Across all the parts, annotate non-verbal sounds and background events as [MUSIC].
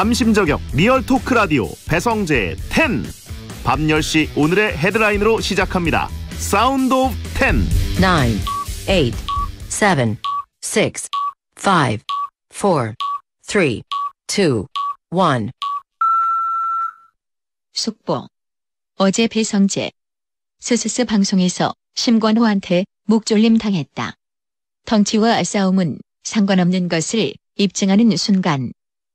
남심저격 리얼 토크 라디오 배성재 10. 밤 10시 오늘의 헤드라인으로 시작합니다. 사운드 오브 10. 9, 8, 7, 6, 5, 4, 3, 2, 1. 속보. 어제 배성재. 스스스 방송에서 심관호한테 목졸림 당했다. 덩치와 싸움은 상관없는 것을 입증하는 순간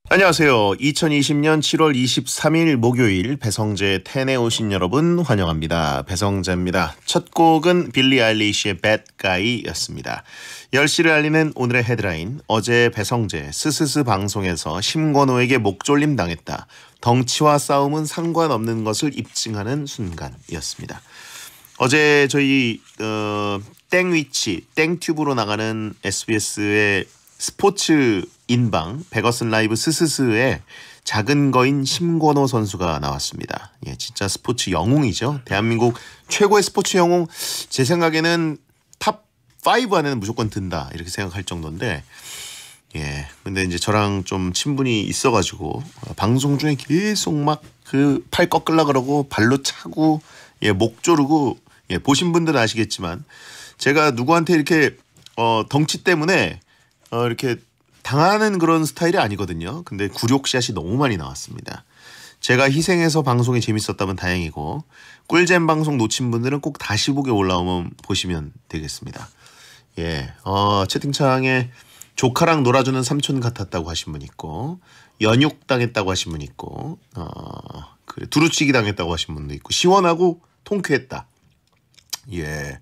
안녕하세요. 2020년 7월 23일 목요일 배성재 텐에 오신 여러분 환영합니다. 배성재입니다. 첫 곡은 빌리 알리시의 Bad Guy였습니다. 10시를 알리는 오늘의 헤드라인 어제 배성재 스스스 방송에서 심건호에게 목졸림 당했다. 덩치와 싸움은 상관없는 것을 입증하는 순간이었습니다. 어제 저희 어, 땡위치 땡튜브로 나가는 SBS의 스포츠 인방 베거슨 라이브 스스스의 작은 거인 심권호 선수가 나왔습니다. 예, 진짜 스포츠 영웅이죠. 대한민국 최고의 스포츠 영웅 제 생각에는 탑 5 안에는 무조건 든다 이렇게 생각할 정도인데 예, 근데 이제 저랑 좀 친분이 있어가지고 어, 방송 중에 계속 막 그 팔 꺾을라 그러고 발로 차고 예, 목 조르고 예, 보신 분들은 아시겠지만 제가 누구한테 이렇게 어, 덩치 때문에 어, 이렇게 당하는 그런 스타일이 아니거든요. 근데 굴욕샷이 너무 많이 나왔습니다. 제가 희생해서 방송이 재밌었다면 다행이고 꿀잼 방송 놓친 분들은 꼭 다시 보게 올라오면 보시면 되겠습니다. 예, 어, 채팅창에 조카랑 놀아주는 삼촌 같았다고 하신 분 있고 연육 당했다고 하신 분 있고 어, 그래, 두루치기 당했다고 하신 분도 있고 시원하고 통쾌했다. 예,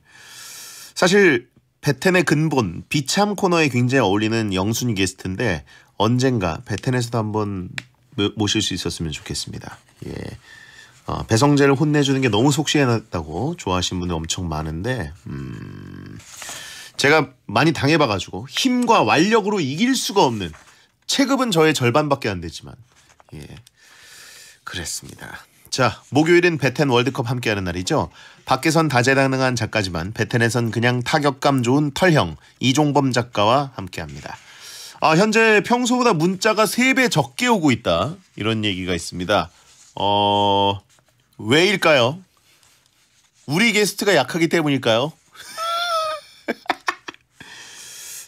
사실 베텐의 근본 비참 코너에 굉장히 어울리는 영순이 게스트인데 언젠가 베텐에서도 한번 모실 수 있었으면 좋겠습니다. 예. 어, 배성재를 혼내주는 게 너무 속시해놨다고 좋아하시는 분들 엄청 많은데 음, 제가 많이 당해봐가지고 힘과 완력으로 이길 수가 없는 체급은 저의 절반밖에 안 되지만 예 그랬습니다. 자, 목요일은 베텐 월드컵 함께하는 날이죠. 밖에선 다재다능한 작가지만 베텐에선 그냥 타격감 좋은 털형 이종범 작가와 함께합니다. 아, 현재 평소보다 문자가 3배 적게 오고 있다. 이런 얘기가 있습니다. 어, 왜일까요? 우리 게스트가 약하기 때문일까요? [LAUGHS]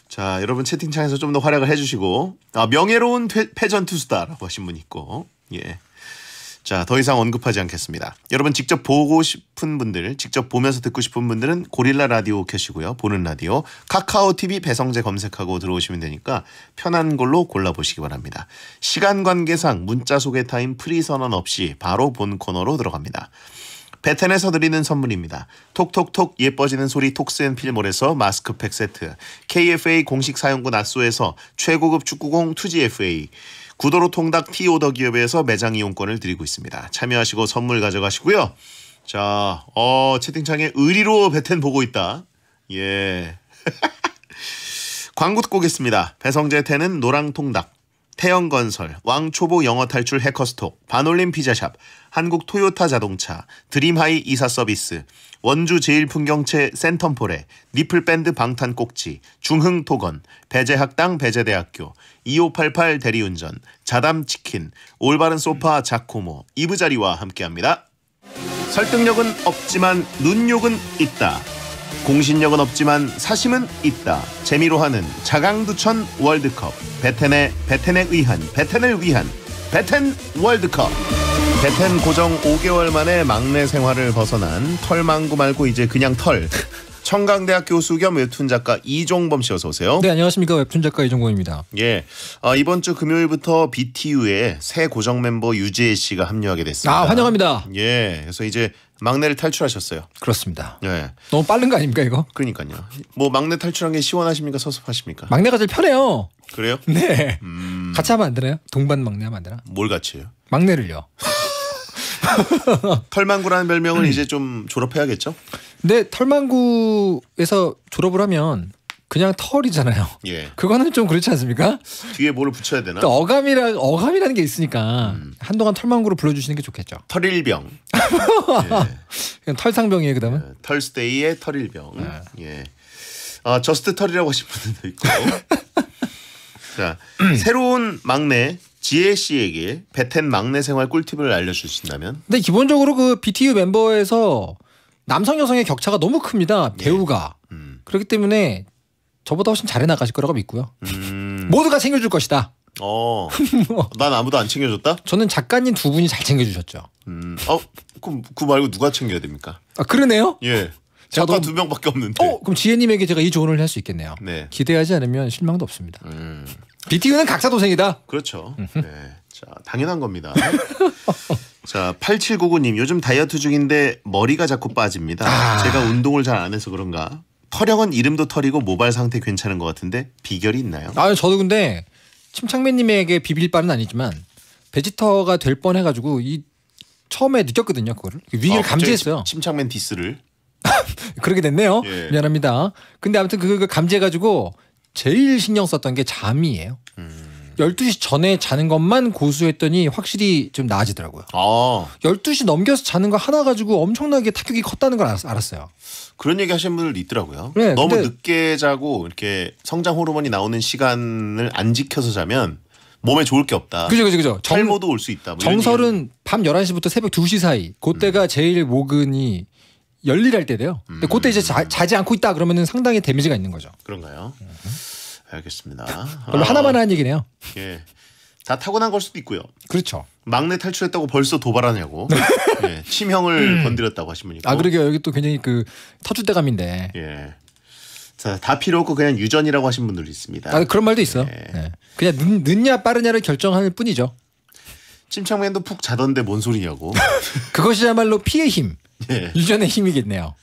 자, 여러분 채팅창에서 좀 더 활약을 해주시고, 아, 명예로운 패, 패전 투수다라고 하신 분 있고, 예. 자, 더 이상 언급하지 않겠습니다. 여러분 직접 보고 싶은 분들, 직접 보면서 듣고 싶은 분들은 고릴라 라디오 켜시고요. 보는 라디오 카카오 TV 배성재 검색하고 들어오시면 되니까 편한 걸로 골라 보시기 바랍니다. 시간 관계상 문자 소개 타임 프리 선언 없이 바로 본 코너로 들어갑니다. 베텐에서 드리는 선물입니다. 톡톡톡 예뻐지는 소리 톡스앤필몰에서 마스크팩 세트, KFA 공식 사용구 낫소에서 최고급 축구공 2GFA, 구도로 통닭 티오더 기업에서 매장 이용권을 드리고 있습니다. 참여하시고 선물 가져가시고요. 자, 어, 채팅창에 의리로 배텐 보고 있다. 예. [LAUGHS] 광고 듣고 오겠습니다. 배성재 태는 노랑통닭, 태형건설 왕초보 영어탈출 해커스톡, 반올림 피자샵, 한국 토요타 자동차, 드림하이 이사 서비스, 원주 제일풍경채 센텀폴에 니플밴드 방탄꼭지, 중흥토건, 배재학당 배재대학교, 2588 대리운전, 자담치킨, 올바른 소파 자코모, 이브자리와 함께합니다. 설득력은 없지만 눈욕은 있다. 공신력은 없지만 사심은 있다. 재미로 하는 자강두천 월드컵. 베텐의 베텐에 의한 베텐을 위한 베텐 월드컵. 베텐 고정 5개월 만에 막내 생활을 벗어난 털망고 말고 이제 그냥 털. 청강대학 교수 겸 웹툰 작가 이종범 씨 어서 오세요. 네 안녕하십니까 웹툰 작가 이종범입니다. 예 아, 이번 주 금요일부터 BTU의 새 고정 멤버 유지혜 씨가 합류하게 됐습니다. 아 환영합니다. 예 그래서 이제 막내를 탈출하셨어요. 그렇습니다. 예 너무 빠른 거 아닙니까 이거? 그러니까요. 뭐 막내 탈출한 게 시원하십니까 서섭하십니까? 막내가 제일 편해요. 그래요? 네. 음... 같이 하면 안 되나요? 동반 막내 하면 안 되나? 뭘 같이요? 해 막내를요. [LAUGHS] [LAUGHS] 털망구라는 별명을 음. 이제 좀 졸업해야겠죠? 근 털망구에서 졸업을 하면 그냥 털이잖아요. 예. 그거는 좀 그렇지 않습니까? 뒤에 뭘 붙여야 되나? 또 그러니까 어감이라 어감이라는 게 있으니까 음. 한동안 털망구로 불러주시는 게 좋겠죠. 털일병. 예. [LAUGHS] 그냥 털상병이에요. 그다음은 예. 털스테이의 털일병. 아. 예. 아 저스트 털이라고 하신 분들도 있고. [LAUGHS] 자 새로운 막내 지혜 씨에게 베텐 막내 생활 꿀팁을 알려주신다면? 근데 기본적으로 그 BTU 멤버에서 남성 여성의 격차가 너무 큽니다. 예. 배우가 예. 음. 그렇기 때문에 저보다 훨씬 잘해 나가실 거라고 믿고요. 음. [LAUGHS] 모두가 챙겨줄 것이다. 어, [LAUGHS] 뭐. 난 아무도 안 챙겨줬다? 저는 작가님 두 분이 잘 챙겨주셨죠. 음, 어, 그럼 그 말고 누가 챙겨야 됩니까? 아 그러네요. 예. 작가 너무... 두 명밖에 없는데. 어, 그럼 지혜님에게 제가 이 조언을 할 수 있겠네요. 네. 기대하지 않으면 실망도 없습니다. 음. BTU는 각사 도생이다. 그렇죠. 네. 자, 당연한 겁니다. [LAUGHS] 자, 8799님, 요즘 다이어트 중인데 머리가 자꾸 빠집니다. 아. 제가 운동을 잘 안 해서 그런가. 털형은 이름도 털이고 모발 상태 괜찮은 것 같은데 비결이 있나요? 아, 저도 근데 침착맨님에게 비빌 바는 아니지만 베지터가 될 뻔해가지고 이 처음에 느꼈거든요, 그거를 위기를 아, 감지했어요. 침착맨 디스를 [LAUGHS] 그렇게 됐네요. 예. 미안합니다. 근데 아무튼 그걸 그 감지해가지고 제일 신경 썼던 게 잠이에요. 음. 12시 전에 자는 것만 고수했더니 확실히 좀 나아지더라고요. 아. 12시 넘겨서 자는 거 하나 가지고 엄청나게 타격이 컸다는 걸 알았, 어요 그런 얘기 하시는 분들 있더라고요. 네, 너무 늦게 자고 이렇게 성장 호르몬이 나오는 시간을 안 지켜서 자면 몸에 좋을 게 없다. 그죠, 그죠, 그죠. 탈모도 올 수 있다. 뭐 정설은 밤 11시부터 새벽 2시 사이. 그때가 음. 제일 모근이 열일할 때 돼요. 근데 음. 그때 이제 자, 지 않고 있다 그러면 상당히 데미지가 있는 거죠. 그런가요? 알겠습니다. 별로 아, 하나만 한 얘기네요. 예. 다 타고난 걸 수도 있고요. 그렇죠. 막내 탈출했다고 벌써 도발하냐고. 네. 예. 치명을 음. 건드렸다고 하신 분이 고 아, 그러게요. 여기 또 굉장히 그 터줏대감인데. 예. 자, 다 필요 없고 그냥 유전이라고 하신 분들이 있습니다. 아, 그런 말도 있어요. 예. 네. 그냥 늦, 냐 빠르냐를 결정하는 뿐이죠. 침착맨도 푹 자던데 뭔 소리냐고. [LAUGHS] 그것이야말로 피의 힘. 예. [LAUGHS] 유전의 힘이겠네요.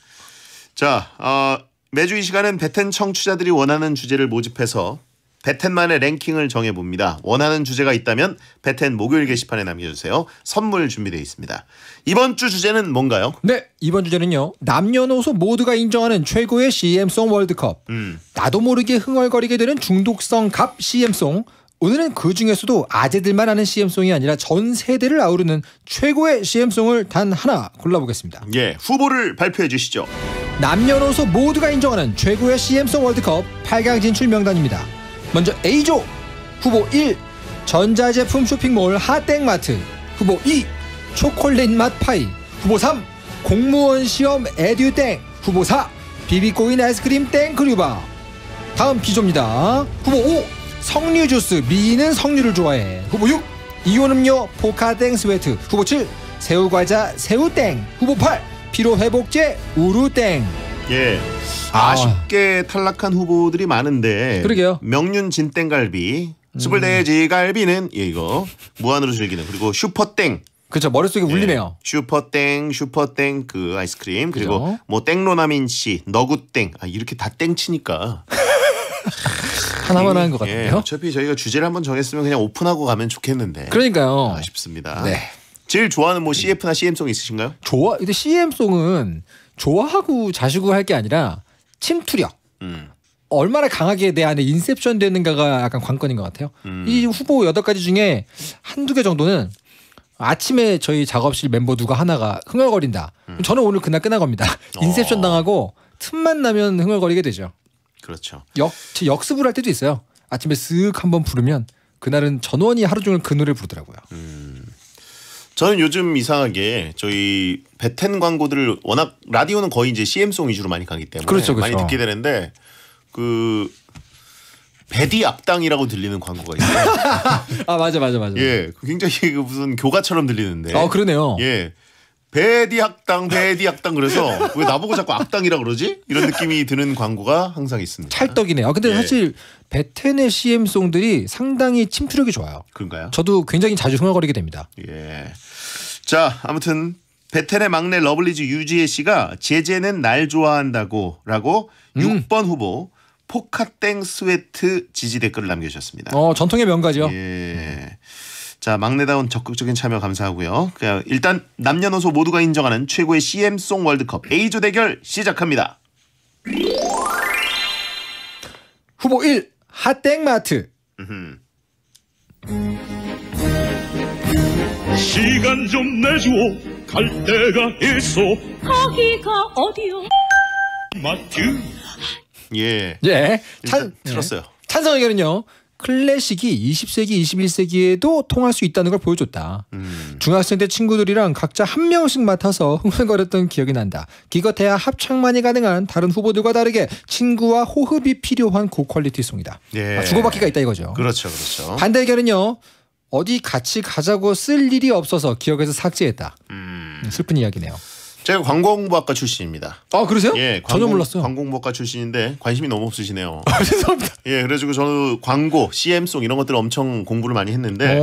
자, 어, 매주 이 시간은 베텐 청취자들이 원하는 주제를 모집해서 베텐만의 랭킹을 정해봅니다. 원하는 주제가 있다면 베텐 목요일 게시판에 남겨주세요. 선물 준비되어 있습니다. 이번 주 주제는 뭔가요? 네, 이번 주제는요. 남녀노소 모두가 인정하는 최고의 CM송 월드컵. 음. 나도 모르게 흥얼거리게 되는 중독성 갑 CM송. 오늘은 그 중에서도 아재들만 아는 CM송이 아니라 전 세대를 아우르는 최고의 CM송을 단 하나 골라보겠습니다. 예, 후보를 발표해 주시죠. 남녀노소 모두가 인정하는 최고의 CM송 월드컵 8강 진출 명단입니다. 먼저 A조 후보 1 전자제품 쇼핑몰 핫땡마트 후보 2 초콜릿 맛 파이 후보 3 공무원 시험 에듀땡 후보 4 비비코인 아이스크림 땡크류바 다음 B조입니다. 후보 5 석류 주스 미는 석류를 좋아해 후보 6 이온음료 포카땡 스웨트 후보 7 새우과자 새우땡 후보 8 피로회복제 우루땡 예 아. 아쉽게 아. 탈락한 후보들이 많은데 그러게요 명륜 진땡갈비 스불돼지갈비는 예 이거 무한으로 즐기는 그리고 슈퍼땡 그렇죠 머릿속에 예. 울리네요 예. 슈퍼땡 슈퍼땡 그 아이스크림 그리고 뭐 땡로나민 씨 너구땡 아 이렇게 다 땡치니까 [LAUGHS] 하나만 한것 같아요. 예, 어차피 저희가 주제를 한번 정했으면 그냥 오픈하고 가면 좋겠는데. 그러니까요. 아쉽습니다. 네. 제일 좋아하는 뭐 CF나 CM송 있으신가요? 좋아. 근데 CM송은 좋아하고 자시고 할 게 아니라 침투력. 음. 얼마나 강하게 내 안에 인셉션 되는가가 약간 관건인 것 같아요. 음. 이 후보 여덟 가지 중에 한두 개 정도는 아침에 저희 작업실 멤버 누가 하나가 흥얼거린다. 음. 저는 오늘 그날 끝난 겁니다. 어. 인셉션 당하고 틈만 나면 흥얼거리게 되죠. 그렇죠. 역 역습을 할 때도 있어요. 아침에 쓱 한번 부르면 그날은 전원이 하루 종일 그 노래 부르더라고요. 음. 저는 요즘 이상하게 저희 베텐 광고들을 워낙 라디오는 거의 이제 CM송 위주로 많이 가기 때문에 그렇죠, 그렇죠. 많이 듣게 되는데 그 베디 앞당이라고 들리는 광고가 있어요. [LAUGHS] 아 맞아 맞아 맞아. 예, 그 굉장히 그 무슨 교가처럼 들리는데. 아 그러네요. 예, 배디 학당, 배디 학당 그래서 왜 나보고 자꾸 악당이라 그러지? 이런 느낌이 드는 광고가 항상 있습니다. 찰떡이네요. 아, 근데 예. 사실 베텐의 CM송들이 상당히 침투력이 좋아요. 그런가요? 저도 굉장히 자주 흥얼거리게 됩니다. 예. 자, 아무튼 베텐의 막내 러블리즈 유지혜 씨가 제재는 날 좋아한다고 라고 음. 6번 후보 포카땡 스웨트 지지 댓글을 남겨주셨습니다. 어, 전통의 명가죠. 예. 음. 자 막내다운 적극적인 참여 감사하고요. 그, 일단 남녀노소 모두가 인정하는 최고의 CM송 월드컵 A조 대결 시작합니다. 후보 1 핫땡마트 시간 좀내줘갈 데가 있어 거기가 어디요? 마트 예. 예. 찬, 일단 들었어요. 예. 찬성 의견은요. 클래식이 20세기, 21세기에도 통할 수 있다는 걸 보여줬다. 음. 중학생 때 친구들이랑 각자 한 명씩 맡아서 [LAUGHS] 흥얼거렸던 기억이 난다. 기껏해야 합창만이 가능한 다른 후보들과 다르게 친구와 호흡이 필요한 고퀄리티 송이다. 예. 아, 주고받기가 있다 이거죠. 그렇죠, 그렇죠. 반대 의견은요. 어디 같이 가자고 쓸 일이 없어서 기억에서 삭제했다. 음. 슬픈 이야기네요. 제가 광공부학과 출신입니다. 아 그러세요? 예, 광공, 전혀 몰랐어요. 광공부학과 출신인데 관심이 너무 없으시네요. [LAUGHS] 아, 죄송합니다. 예, 그래가지고 저는 광고, CM송 이런 것들 엄청 공부를 많이 했는데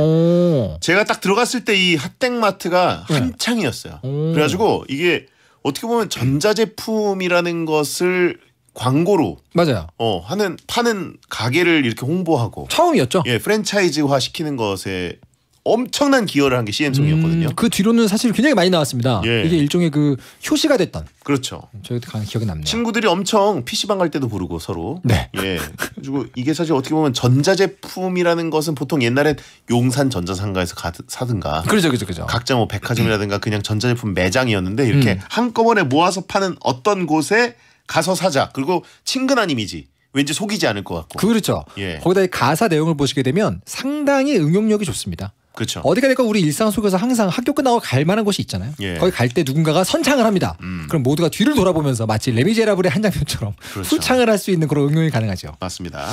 제가 딱 들어갔을 때 이 핫땡마트가 네. 한창이었어요. 오. 그래가지고 이게 어떻게 보면 전자제품이라는 것을 광고로 맞아요. 어 하는 파는 가게를 이렇게 홍보하고 처음이었죠. 예, 프랜차이즈화 시키는 것에 엄청난 기여를 한 게 CM송이었거든요. 음, 그 뒤로는 사실 굉장히 많이 나왔습니다. 예. 이게 일종의 그 효시가 됐던. 그렇죠. 저희도 기억이 남네요. 친구들이 엄청 PC방 갈 때도 부르고 서로. 네. 예. 그리고 이게 사실 어떻게 보면 전자제품이라는 것은 보통 옛날에 용산 전자상가에서 가, 사든가. 그렇죠. 그렇죠. 그렇죠. 각자 뭐 백화점이라든가 그냥 전자제품 매장이었는데 이렇게 음. 한꺼번에 모아서 파는 어떤 곳에 가서 사자. 그리고 친근한 이미지. 왠지 속이지 않을 것 같고. 그렇죠. 예. 거기다 가사 내용을 보시게 되면 상당히 응용력이 좋습니다. 그렇죠. 어디가 될까 우리 일상 속에서 항상 학교 끝나고 갈 만한 곳이 있잖아요. 예. 거기 갈 때 누군가가 선창을 합니다. 음. 그럼 모두가 뒤를 돌아보면서 마치 레미제라블의 한 장면처럼 그렇죠. 후창을 할 수 있는 그런 응용이 가능하죠. 맞습니다.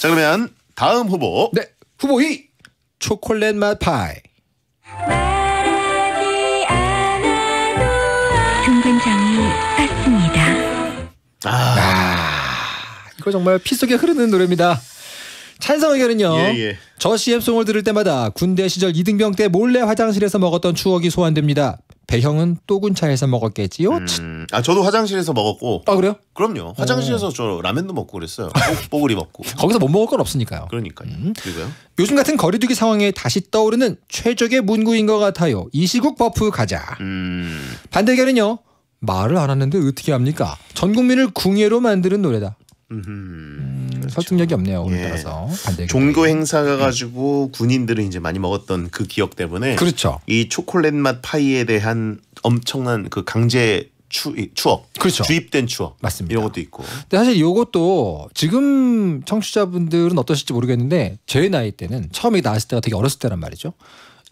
자 그러면 다음 후보. 네, 후보 2 초콜릿 맛 파이. 등근장이 떴습니다. 아. 아. 이거 정말 피 속에 흐르는 노래입니다. 찬성 의견은요. 예, 예. 저 CM송을 들을 때마다 군대 시절 이등병 때 몰래 화장실에서 먹었던 추억이 소환됩니다. 배형은 또군차에서 먹었겠지요? 음, 아 저도 화장실에서 먹었고. 아 그래요? 그럼요. 어. 화장실에서 오. 저 라면도 먹고 그랬어요. 뽀글이 먹고. [LAUGHS] 거기서 못 먹을 건 없으니까요. 그러니까요. 음. 그리고요. 요즘 같은 거리두기 상황에 다시 떠오르는 최적의 문구인 것 같아요. 이 시국 버프 가자. 음. 반대 의견은요. 말을 안 하는데 어떻게 합니까? 전 국민을 궁예로 만드는 노래다. 음, 그렇죠. 설득력이 없네요 오따라서 예. 종교 행사가 가지고 음. 군인들은 이제 많이 먹었던 그 기억 때문에 그렇죠 이 초콜릿 맛 파이에 대한 엄청난 그 강제 추, 추억 그렇죠 주입된 추억 맞습니다 이런 것도 있고 근데 사실 이것도 지금 청취자분들은 어떠실지 모르겠는데 제 나이 때는 처음에 나왔을 때가 되게 어렸을 때란 말이죠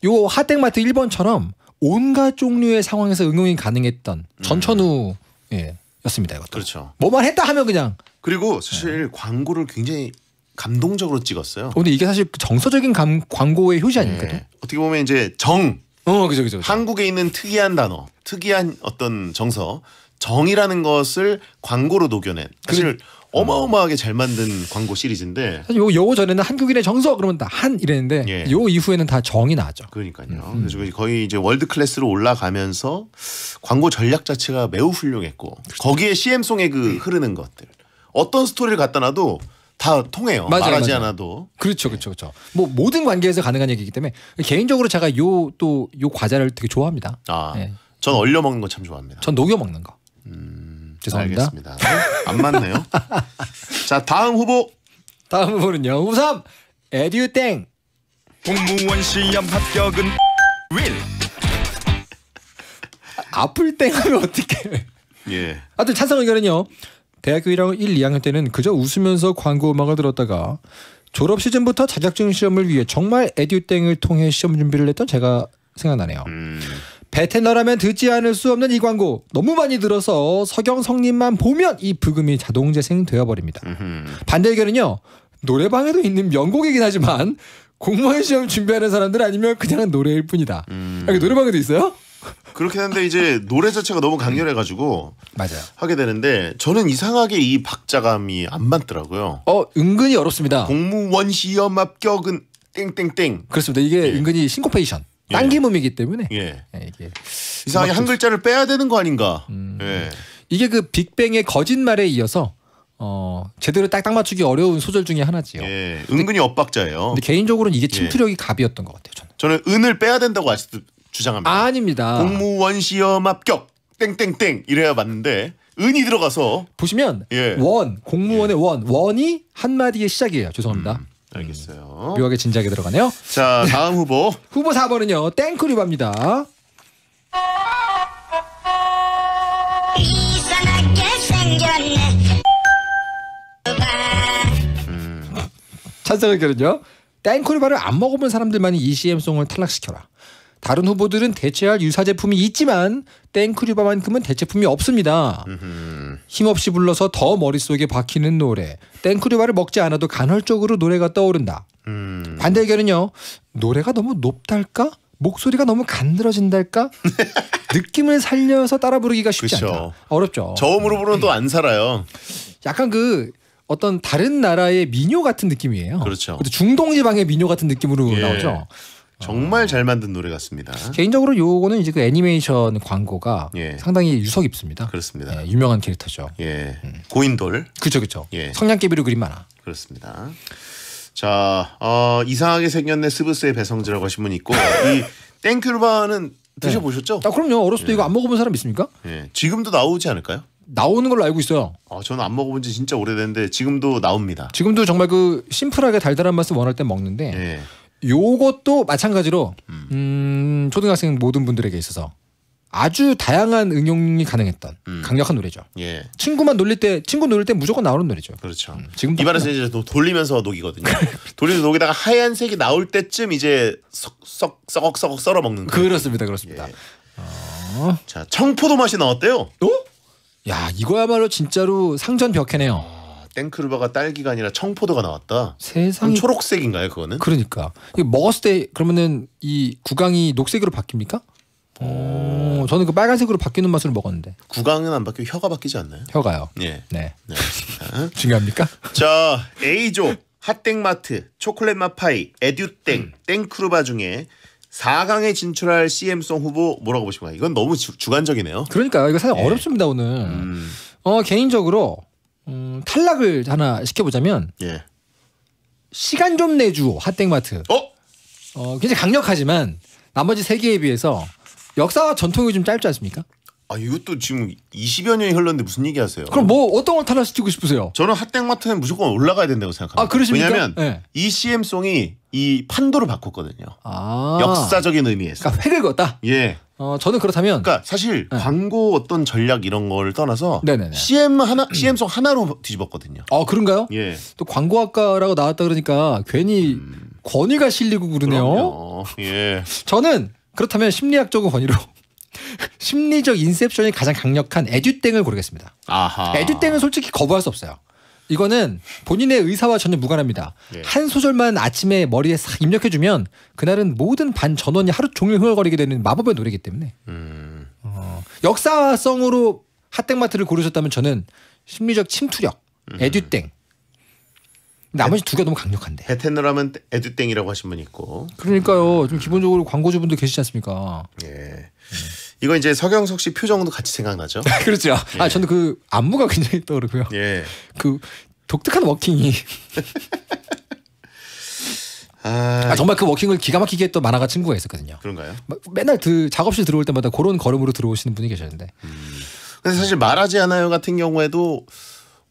요 하땡마트 1번처럼 온갖 종류의 상황에서 응용이 가능했던 음. 전천후 예, 였습니다 이것도. 그렇죠. 뭐만 했다 하면 그냥 그리고 네. 사실 네. 광고를 굉장히 감동적으로 찍었어요. 어, 근데 이게 사실 그 정서적인 감, 광고의 효시 아닙니까? 네. 어떻게 보면 이제 정. 어, 그죠, 그죠. 한국에 있는 특이한 단어, 특이한 어떤 정서, 정이라는 것을 광고로 녹여낸. 사실 어마어마하게 잘 만든 광고 시리즈인데 사실 요, 요 전에는 한국인의 정서 그러면 다 한 이랬는데 예. 요 이후에는 다 정이 나죠. 그러니까요. 음. 음. 그래서 거의 이제 월드 클래스로 올라가면서 광고 전략 자체가 매우 훌륭했고 그렇죠. 거기에 CM송의 그 네. 흐르는 것들 어떤 스토리를 갖다 놔도 다 통해요. 맞아요, 말하지 맞아요. 않아도. 그렇죠, 그렇죠, 그렇죠. 뭐 모든 관계에서 가능한 얘기이기 때문에 개인적으로 제가 요 또 요 과자를 되게 좋아합니다. 아, 예. 전 얼려 먹는 거 참 좋아합니다. 전 녹여 먹는 거. 음, 죄송합니다. 알겠습니다. 네, 안 맞네요. 자, 다음 후보. 다음 후보는요. 후보 에듀땡. 공무원 시험 합격은 윌. 아, 아플 땡 하면 [LAUGHS] 어떻게? 예. 아무튼 찬성 의견은요. 대학교 1학년 1, 2학년 때는 그저 웃으면서 광고 음악을 들었다가 졸업 시즌부터 자격증 시험을 위해 정말 에듀땡을 통해 시험 준비를 했던 제가 생각나네요. 음. 베테너라면 듣지 않을 수 없는 이 광고 너무 많이 들어서 서경성님만 보면 이 부금이 자동 재생되어 버립니다. 반대 의견은요 노래방에도 있는 명곡이긴 하지만 공무원 시험 준비하는 사람들 아니면 그냥 노래일 뿐이다. 음. 아, 노래방에도 있어요? 그렇게하는데 이제 노래 자체가 너무 강렬해가지고 음. 맞아요. 하게 되는데 저는 이상하게 이 박자감이 안 맞더라고요. 어 은근히 어렵습니다. 공무원 시험 합격은 땡땡땡. 그렇습니다. 이게 예. 은근히 싱코페이션. 예. 단기음이기 때문에 예. 예. 이게 이상하게 한 글자를 빼야 되는 거 아닌가. 음. 예. 이게 그 빅뱅의 거짓말에 이어서 어 제대로 딱딱 맞추기 어려운 소절 중에 하나지요. 예, 은근히 엇박자예요. 근데 개인적으로는 이게 침투력이 예. 갑이었던 것 같아요. 저는. 저는 은을 빼야 된다고 아직 주장합니다. 아, 닙니다 공무원 시험 합격 땡땡땡 이래야 맞는데 은이 들어가서 보시면 예. 원 공무원의 예. 원 원이 한 마디의 시작이에요. 죄송합니다. 음, 알겠어요. 음, 묘하게 진지하게 들어가네요. 자 네. 다음 후보 [LAUGHS] 후보 4번은요 땡크리바입니다. 음. 찬성 의견은요. 땡크리바를 안 먹어본 사람들만이 이 CM송을 탈락시켜라. 다른 후보들은 대체할 유사 제품이 있지만 땡크류바만큼은 대체품이 없습니다. 힘없이 불러서 더 머릿속에 박히는 노래. 땡크류바를 먹지 않아도 간헐적으로 노래가 떠오른다. 음. 반대 의견은요. 노래가 너무 높달까? 목소리가 너무 간드러진달까? [LAUGHS] 느낌을 살려서 따라 부르기가 쉽지 그쵸. 않다. 어렵죠. 저음으로 부르면 또 안 살아요. 약간 그 어떤 다른 나라의 민요 같은 느낌이에요. 그렇죠. 중동 지방의 민요 같은 느낌으로 예. 나오죠. 정말 잘 만든 노래 같습니다. 개인적으로 요거는 이제 그 애니메이션 광고가 예. 상당히 유서 깊습니다. 그렇습니다. 예, 유명한 캐릭터죠. 예. 음. 고인돌. 그렇죠, 그렇죠. 예. 성냥개비로 그림 많아. 그렇습니다. 자, 어, 이상하게 생겼네 스브스의 배성지라고 하신 분 있고 이 땡큐르바는 네. 드셔보셨죠? 아 그럼요. 어렸을 때 예. 이거 안 먹어본 사람 있습니까? 예. 지금도 나오지 않을까요? 나오는 걸로 알고 있어요. 아, 저는 안 먹어본 지 진짜 오래됐는데 지금도 나옵니다. 지금도 정말 그 심플하게 달달한 맛을 원할 때 먹는데 예. 요것도 마찬가지로 음. 음, 초등학생 모든 분들에게 있어서 아주 다양한 응용이 가능했던 음. 강력한 노래죠. 예. 친구만 놀릴 때 친구 놀릴 때 무조건 나오는 노래죠. 그렇죠. 음, 지금 이발에서 이제 돌리면서 녹이거든요. 돌리면서 녹이다가 하얀색이 나올 때쯤 이제 썩썩 썩썩 썰어 먹는 그렇습니다. 그렇습니다. 예. 어... 자 청포도 맛이 나왔대요. 어? 야 이거야말로 진짜로 상전 벽해네요. 땡크루바가 딸기가 아니라 청포도가 나왔다. 세상에 초록색인가요 그거는? 그러니까 먹었을 때 그러면은 이 구강이 녹색으로 바뀝니까? 오, 저는 그 빨간색으로 바뀌는 맛으로 먹었는데. 구강은 안 바뀌고 혀가 바뀌지 않나요? 혀가요. 예. 네. 네. [LAUGHS] 중요합니까? 자, 에이조 핫땡마트, 초콜릿 마파이 에듀땡, 음. 땡크루바 중에 4강에 진출할 CM송 후보 뭐라고 보십니까? 이건 너무 주, 관적이네요 그러니까 이거 사실 예. 어렵습니다 오늘. 음. 어 개인적으로 음, 탈락을 하나 시켜보자면 예. 시간 좀 내주 핫땡마트. 어? 어 굉장히 강력하지만 나머지 세 개에 비해서 역사와 전통이 좀 짧지 않습니까? 아 이것도 지금 20여 년이 흘렀는데 무슨 얘기하세요? 그럼 뭐 어떤 걸 탈락시 키고 싶으세요? 저는 핫땡마트는 무조건 올라가야 된다고 생각합니다. 아 그러십니까? 왜냐하면 네. 이 CM 송이 이 판도를 바꿨거든요. 아 역사적인 의미에서. 그러니까 획을 걷다. 예. 어 저는 그렇다면. 그러니까 사실 네. 광고 어떤 전략 이런 걸 떠나서 네네네. CM 하나 CM 송 하나로 뒤집었거든요. 아 그런가요? 예. 또 광고학과라고 나왔다 그러니까 괜히 음... 권위가 실리고 그러네요. 그럼요. 예. 저는 그렇다면 심리학적으로 권위로. 심리적 인셉션이 가장 강력한 에듀땡을 고르겠습니다. 아하. 에듀땡은 솔직히 거부할 수 없어요. 이거는 본인의 의사와 전혀 무관합니다. 예. 한 소절만 아침에 머리에 싹 입력해주면 그날은 모든 반 전원이 하루 종일 흥얼거리게 되는 마법의 노래이기 때문에 음. 어, 역사성으로 핫땡마트를 고르셨다면 저는 심리적 침투력, 에듀땡 음. 나머지 두 개 너무 강력한데. 베테너라 면 에듀땡이라고 하신 분 있고. 그러니까요. 좀 기본적으로 광고주분도 계시지 않습니까? 예. 네. 이거 이제 서경석 씨 표정도 같이 생각나죠? [LAUGHS] 그렇죠. 아, 예. 아 저는 그 안무가 굉장히 떠오르고요. 예. 그 독특한 워킹이. [LAUGHS] 아, 아, 정말 그 워킹을 기가 막히게 했던 만화가 친구가 있었거든요. 그런가요? 맨날 그 작업실 들어올 때마다 그런 걸음으로 들어오시는 분이 계셨는데. 음. 근데 사실 말하지 않아요 같은 경우에도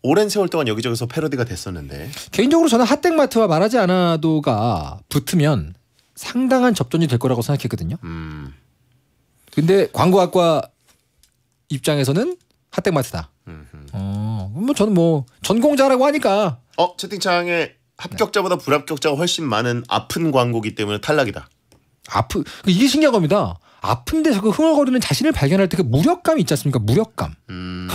오랜 세월 동안 여기저기서 패러디가 됐었는데 개인적으로 저는 핫땡마트와 말하지 않아도가 붙으면 상당한 접전이 될 거라고 생각했거든요. 음. 근데 광고학과 입장에서는 핫땡마트다. 어, 뭐 저는 뭐 전공자라고 하니까. 어 채팅창에 합격자보다 네. 불합격자가 훨씬 많은 아픈 광고기 때문에 탈락이다. 아프 그 이게 신기한 겁니다. 아픈데 자꾸 흥얼거리는 자신을 발견할 때 그 무력감이 있지 않습니까? 무력감. 음...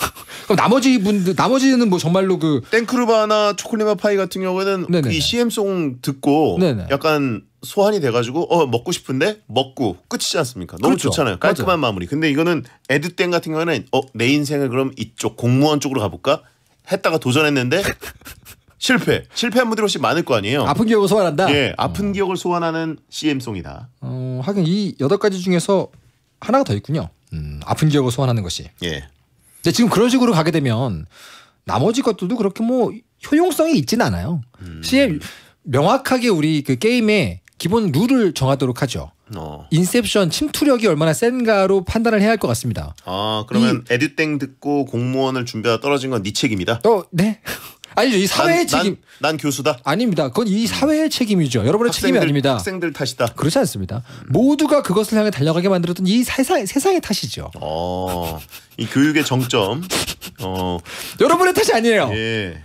[LAUGHS] 그럼 나머지 분들 나머지는 뭐 정말로 그 땡크루바나 초콜릿 파이 같은 경우에는 그 네네네. 이 CM송 듣고 네네. 약간 소환이 돼가지고 어 먹고 싶은데 먹고 끝이지 않습니까? 너무 그렇죠. 좋잖아요. 깔끔한 맞아 마무리. 근데 이거는 에드땡 같은 경우는 에어내 인생을 그럼 이쪽 공무원 쪽으로 가볼까 했다가 도전했는데 [LAUGHS] 실패. 실패한 분들이 훨씬 많을 거 아니에요. 아픈 기억을 소환한다. 예, 아픈 어. 기억을 소환하는 CM송이다. 어, 하긴 이 여덟 가지 중에서 하나가 더 있군요. 음, 아픈 기억을 소환하는 것이. 예. 근데 지금 그런 식으로 가게 되면 나머지 것들도 그렇게 뭐 효용성이 있진 않아요. 음. 명확하게 우리 그 게임의 기본 룰을 정하도록 하죠. 어. 인셉션 침투력이 얼마나 센가로 판단을 해야 할 것 같습니다. 아 그러면 에듀땡 듣고 공무원을 준비하다 떨어진 건네 책임이다. 어 네. 아니죠. 이 사회의 난, 책임. 난, 난, 교수다. 아닙니다. 그건 이 음. 사회의 책임이죠. 여러분의 학생들, 책임이 아닙니다. 학생들 탓이다. 그렇지 않습니다. 음. 모두가 그것을 향해 달려가게 만들었던 이 세상, 세상의 탓이죠. 어, 이 교육의 정점. 어. 여러분의 탓이 아니에요. 예.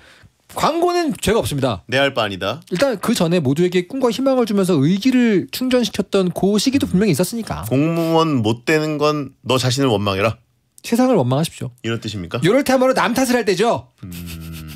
광고는 죄가 없습니다. 내 할 바 아니다. 일단 그 전에 모두에게 꿈과 희망을 주면서 의기를 충전시켰던 그 시기도 분명히 있었으니까. 공무원 못 되는 건 너 자신을 원망해라. 세상을 원망하십시오. 이런 뜻입니까? 이럴 때 한번 남 탓을 할 때죠. 음...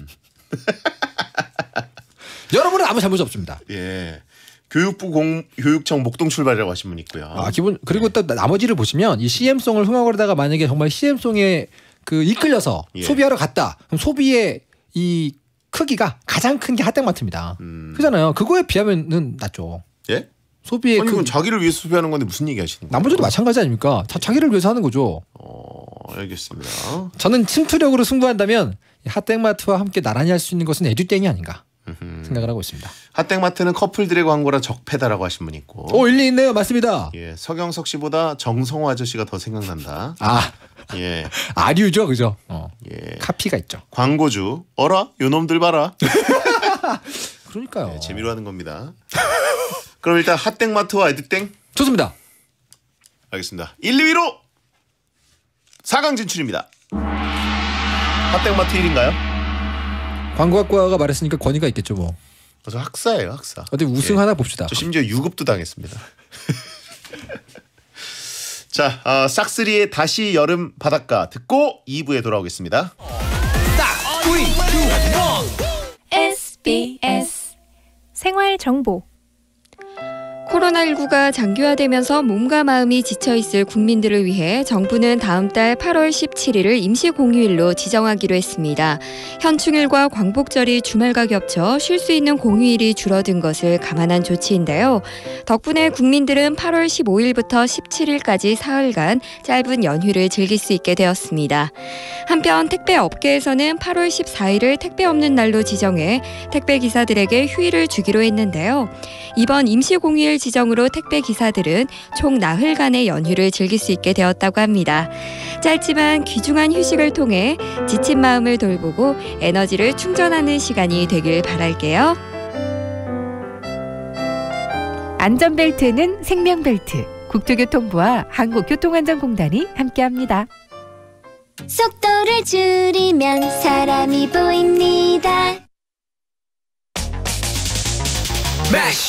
[LAUGHS] 여러분은 아무 잘못 없습니다. 예. 교육부 공 교육청 목동 출발이라고 하신 분 있고요. 아 기본 그리고 또 예. 나머지를 보시면 이 CM송을 흥얼거리다가 만약에 정말 CM송에 그 이끌려서 예. 소비하러 갔다. 그럼 소비의 이 크기가 가장 큰 게 핫땡 마트입니다. 음. 그잖아요. 그거에 비하면은 낮죠. 예? 소비의 아니 그... 자기를 위해서 소비하는 건데 무슨 얘기 하시는 거예요? 나머지도 마찬가지 아닙니까? 자, 자기를 위해서 하는 거죠. 어, 알겠습니다. 저는 침투력으로 승부한다면 핫땡마트와 함께 나란히 할 수 있는 것은 에듀땡이 아닌가 생각을 하고 있습니다. 핫땡마트는 커플들의 광고라 적폐다라고 하신 분 있고. 오 어, 일리 있네요. 맞습니다. 예, 서경석 씨보다 정성호 아저씨가 더 생각난다. 아. 예. [LAUGHS] 아류죠, 그죠? 어. 예. 카피가 있죠. 광고주. 어라? 요놈들 봐라. [LAUGHS] 그러니까요. 예, 재미로 하는 겁니다. [LAUGHS] 그럼 일단 핫땡마트와 에듀땡 좋습니다. 알겠습니다. 1, 2위로 4강 진출입니다. 핫땡마트 1인가요? 광고학과가 말했으니까 권위가 있겠죠 뭐. 어, 저 학사예요 학사. 어디 우승 예. 하나 봅시다. 저 심지어 유급도 당했습니다. [LAUGHS] 자, 어, 아, 싹쓰리의 다시 여름 바닷가 듣고 2부에 돌아오겠습니다. 딱 3, 2, 1 SBS 생활 정보 코로나19가 장기화되면서 몸과 마음이 지쳐있을 국민들을 위해 정부는 다음 달 8월 17일을 임시 공휴일로 지정하기로 했습니다. 현충일과 광복절이 주말과 겹쳐 쉴 수 있는 공휴일이 줄어든 것을 감안한 조치인데요. 덕분에 국민들은 8월 15일부터 17일까지 사흘간 짧은 연휴를 즐길 수 있게 되었습니다. 한편 택배 업계에서는 8월 14일을 택배 없는 날로 지정해 택배 기사들에게 휴일을 주기로 했는데요. 이번 임시 공휴일 지정으로 택배 기사들은 총 나흘간의 연휴를 즐길 수 있게 되었다고 합니다. 짧지만 귀중한 휴식을 통해 지친 마음을 돌보고 에너지를 충전하는 시간이 되길 바랄게요. 안전벨트는 생명벨트. 국토교통부와 한국교통안전공단이 함께합니다. 속도를 줄이면 사람이 보입니다. 매쉬.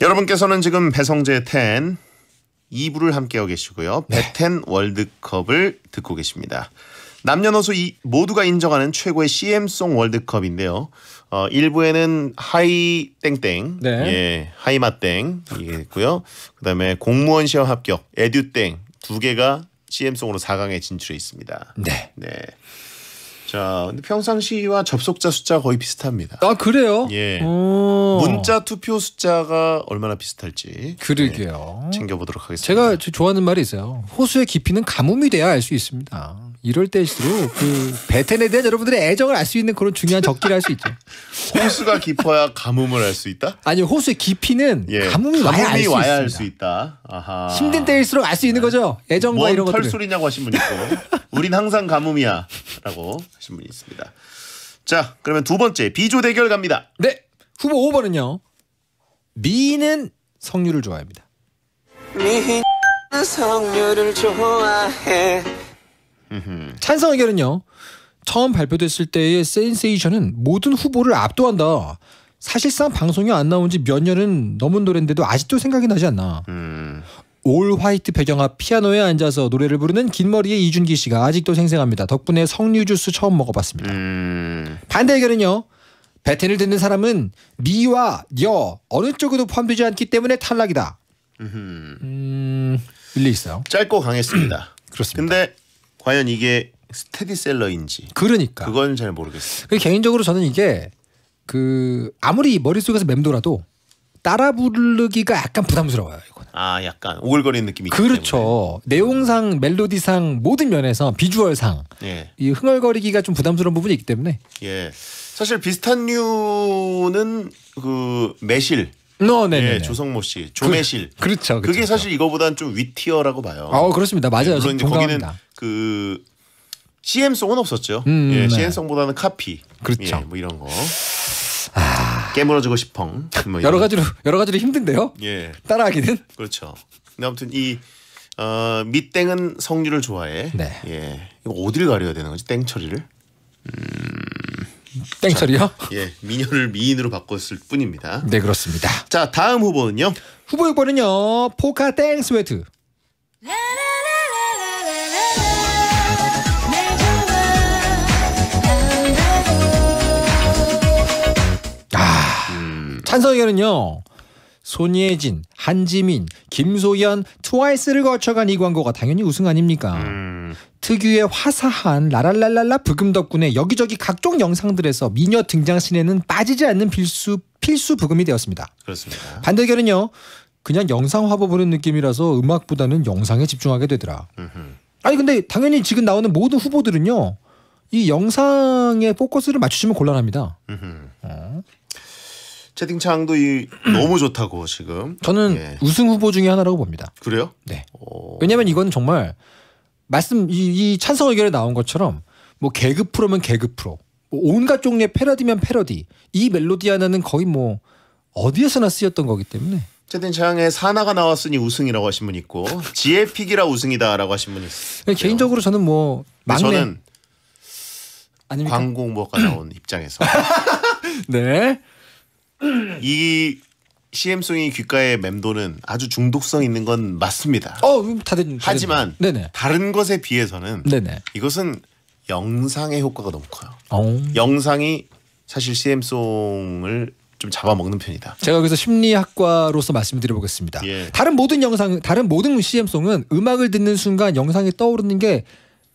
여러분께서는 지금 배성재 텐 2부를 함께하고 계시고요. 네. 배텐 월드컵을 듣고 계십니다. 남녀노소 이, 모두가 인정하는 최고의 CM송 월드컵인데요. 어, 1부에는 하이 땡땡, 네. 예, 하이 맛땡 이게 있고요. 그다음에 공무원 시험 합격, 에듀땡 두 개가 CM송으로 4강에 진출해 있습니다. 네. 네. 자, 근데 평상시와 접속자 숫자 거의 비슷합니다. 아 그래요? 예. 오. 문자 투표 숫자가 얼마나 비슷할지 그러게요. 예, 챙겨보도록 하겠습니다. 제가 좋아하는 말이 있어요. 호수의 깊이는 가뭄이 돼야 알 수 있습니다. 이럴 때일수록 그 베텐에 대한 여러분들의 애정을 알 수 있는 그런 중요한 적기를 할 수 있죠. [LAUGHS] 호수가 깊어야 가뭄을 알수 있다? 아니 호수의 깊이는 예. 가뭄이, 가뭄이 와야 알수 있다. 아하. 힘든 때일수록 알 수 있는 네. 거죠. 애정과 뭔 이런 것들. 털소리냐고 하신 분 있고 우린 항상 가뭄이야라고 하신 분이 있습니다. 자 그러면 두 번째 비조 대결 갑니다. 네 후보 5번은요. 미는 석류를 좋아합니다. 미는 석류를 좋아해. 찬성 의견은요. 처음 발표됐을 때의 센세이션은 모든 후보를 압도한다. 사실상 방송이 안 나온 지 몇 년은 넘은 노래인데도 아직도 생각이 나지 않나. 음. 올 화이트 배경 앞 피아노에 앉아서 노래를 부르는 긴머리의 이준기 씨가 아직도 생생합니다. 덕분에 석류 주스 처음 먹어봤습니다. 음. 반대 의견은요. 배텐을 듣는 사람은 미와 여 어느 쪽에도 포함되지 않기 때문에 탈락이다. 음흠. 음, 일리 있어요. 짧고 강했습니다. [CLEARS THROAT] 그렇습니다. 근데 과연 이게 스테디셀러인지 그러니까 그건 잘 모르겠어요. 개인적으로 저는 이게 그 아무리 머릿속에서 맴돌아도 따라 부르기가 약간 부담스러워요 이거는. 아 약간 오글거리는 느낌이 그렇죠 때문에. 내용상 음. 멜로디상 모든 면에서 비주얼상 예. 이 흥얼거리기가 좀 부담스러운 부분이 있기 때문에 예 사실 비슷한 류는 그 매실 너, 어, 네, 네, 예, 조성모 씨, 조매실. 그, 렇죠 그렇죠, 그게 그렇죠. 이거보단 좀 위티어라고 봐요. 어, 그렇습니다. 맞아요. 네, 물론 이제 거기는 그 CM송은 없었죠. 음, 음, 예, 네. CM송보다는 카피. 그렇죠. 예, 뭐 이런 거. 아... 깨물어주고 싶어뭐 여러 가지로 여러 가지로 힘든데요. 예. 따라하기는. 그렇죠. 근데 아무튼 이 어, 밑땡은 성류를 좋아해. 네. 예. 이거 어디를 가려야 되는 거지? 땡 처리를. 음... 땡 처리요? 예. 미녀를 미인으로 바꿨을 뿐입니다. 네, 그렇습니다. 자, 다음 후보는요. 후보 6번은요. 포카 땡 스웨트. 찬성 의견은요. 손예진, 한지민, 김소연, 트와이스를 거쳐간 이 광고가 당연히 우승 아닙니까? 음. 특유의 화사한 라랄랄랄라 부금 덕분에 여기저기 각종 영상들에서 미녀 등장신에는 빠지지 않는 필수 필수 부금이 되었습니다. 그렇습니다. 반대견은요. 그냥 영상 화보 보는 느낌이라서 음악보다는 영상에 집중하게 되더라. 음흠. 아니 근데 당연히 지금 나오는 모든 후보들은요. 이 영상에 포커스를 맞추시면 곤란합니다. 음흠. 채팅창도 이 [CLEARS THROAT] 너무 좋다고 지금. 저는 예. 우승 후보 중에 하나라고 봅니다. 그래요? 네. 오. 어. 왜냐면 이건 정말 말씀 이, 이 찬성 의견에 나온 것처럼 뭐 개그 프로면 개그 프로, 뭐 온갖 종류의 패러디면 패러디, 이 멜로디 하나는 거의 뭐 어디에서나 쓰였던 거기 때문에. 채팅창에 사나가 나왔으니 우승이라고 하신 분 있고 지에 픽이라 우승이다라고 하신 분 있어요. 개인적으로 저는 뭐 막내 저는 아닙니까? 광고 뭐가 나온 입장에서 [LAUGHS] 네. 이 CM송이 귓가에 맴도는 아주 중독성 있는 건 맞습니다. 어, 다들 하지만 네네. 다른 것에 비해서는 네네. 이것은 영상의 효과가 너무 커요. 오. 어. 영상이 사실 CM송을 좀 잡아먹는 편이다. 제가 여기서 심리학과로서 말씀드려보겠습니다. 예. 다른 모든 영상, 다른 모든 CM송은 음악을 듣는 순간 영상이 떠오르는 게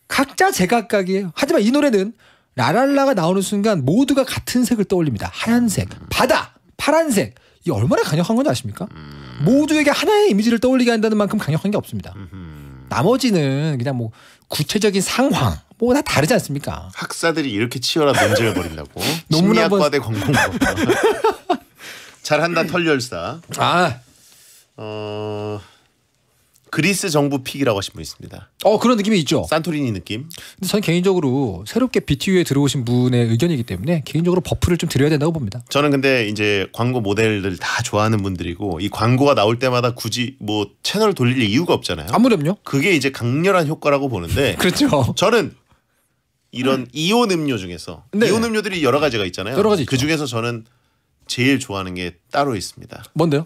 각자 제각각이에요. 하지만 이 노래는 라랄라가 나오는 순간 모두가 같은 색을 떠올립니다. 하얀색, 바다. 파란색 이 얼마나 강력한 건지 아십니까? 음. 모두에게 하나의 이미지를 떠올리게 한다는 만큼 강력한 게 없습니다. 음흠. 나머지는 그냥 뭐 구체적인 상황 뭐 다 다르지 않습니까? 학사들이 이렇게 치열한 논쟁을 벌인다고 [LAUGHS] 심리학과대 관공 [LAUGHS] 잘한다 털열사 아 어... 그리스 정부 픽이라고 하신 분 있습니다. 어 그런 느낌이 있죠. 산토리니 느낌. 근데 저는 개인적으로 새롭게 BTU에 들어오신 분의 의견이기 때문에 개인적으로 버프를 좀 드려야 된다고 봅니다. 저는 근데 이제 광고 모델들 다 좋아하는 분들이고 이 광고가 나올 때마다 굳이 뭐 채널 돌릴 이유가 없잖아요. 아무렴요. 그게 이제 강렬한 효과라고 보는데. [LAUGHS] 그렇죠. 저는 이런 이온 음료 중에서 네. 이온 음료들이 여러 가지가 있잖아요. 여러 가지 그 중에서 저는 제일 좋아하는 게 따로 있습니다. 뭔데요?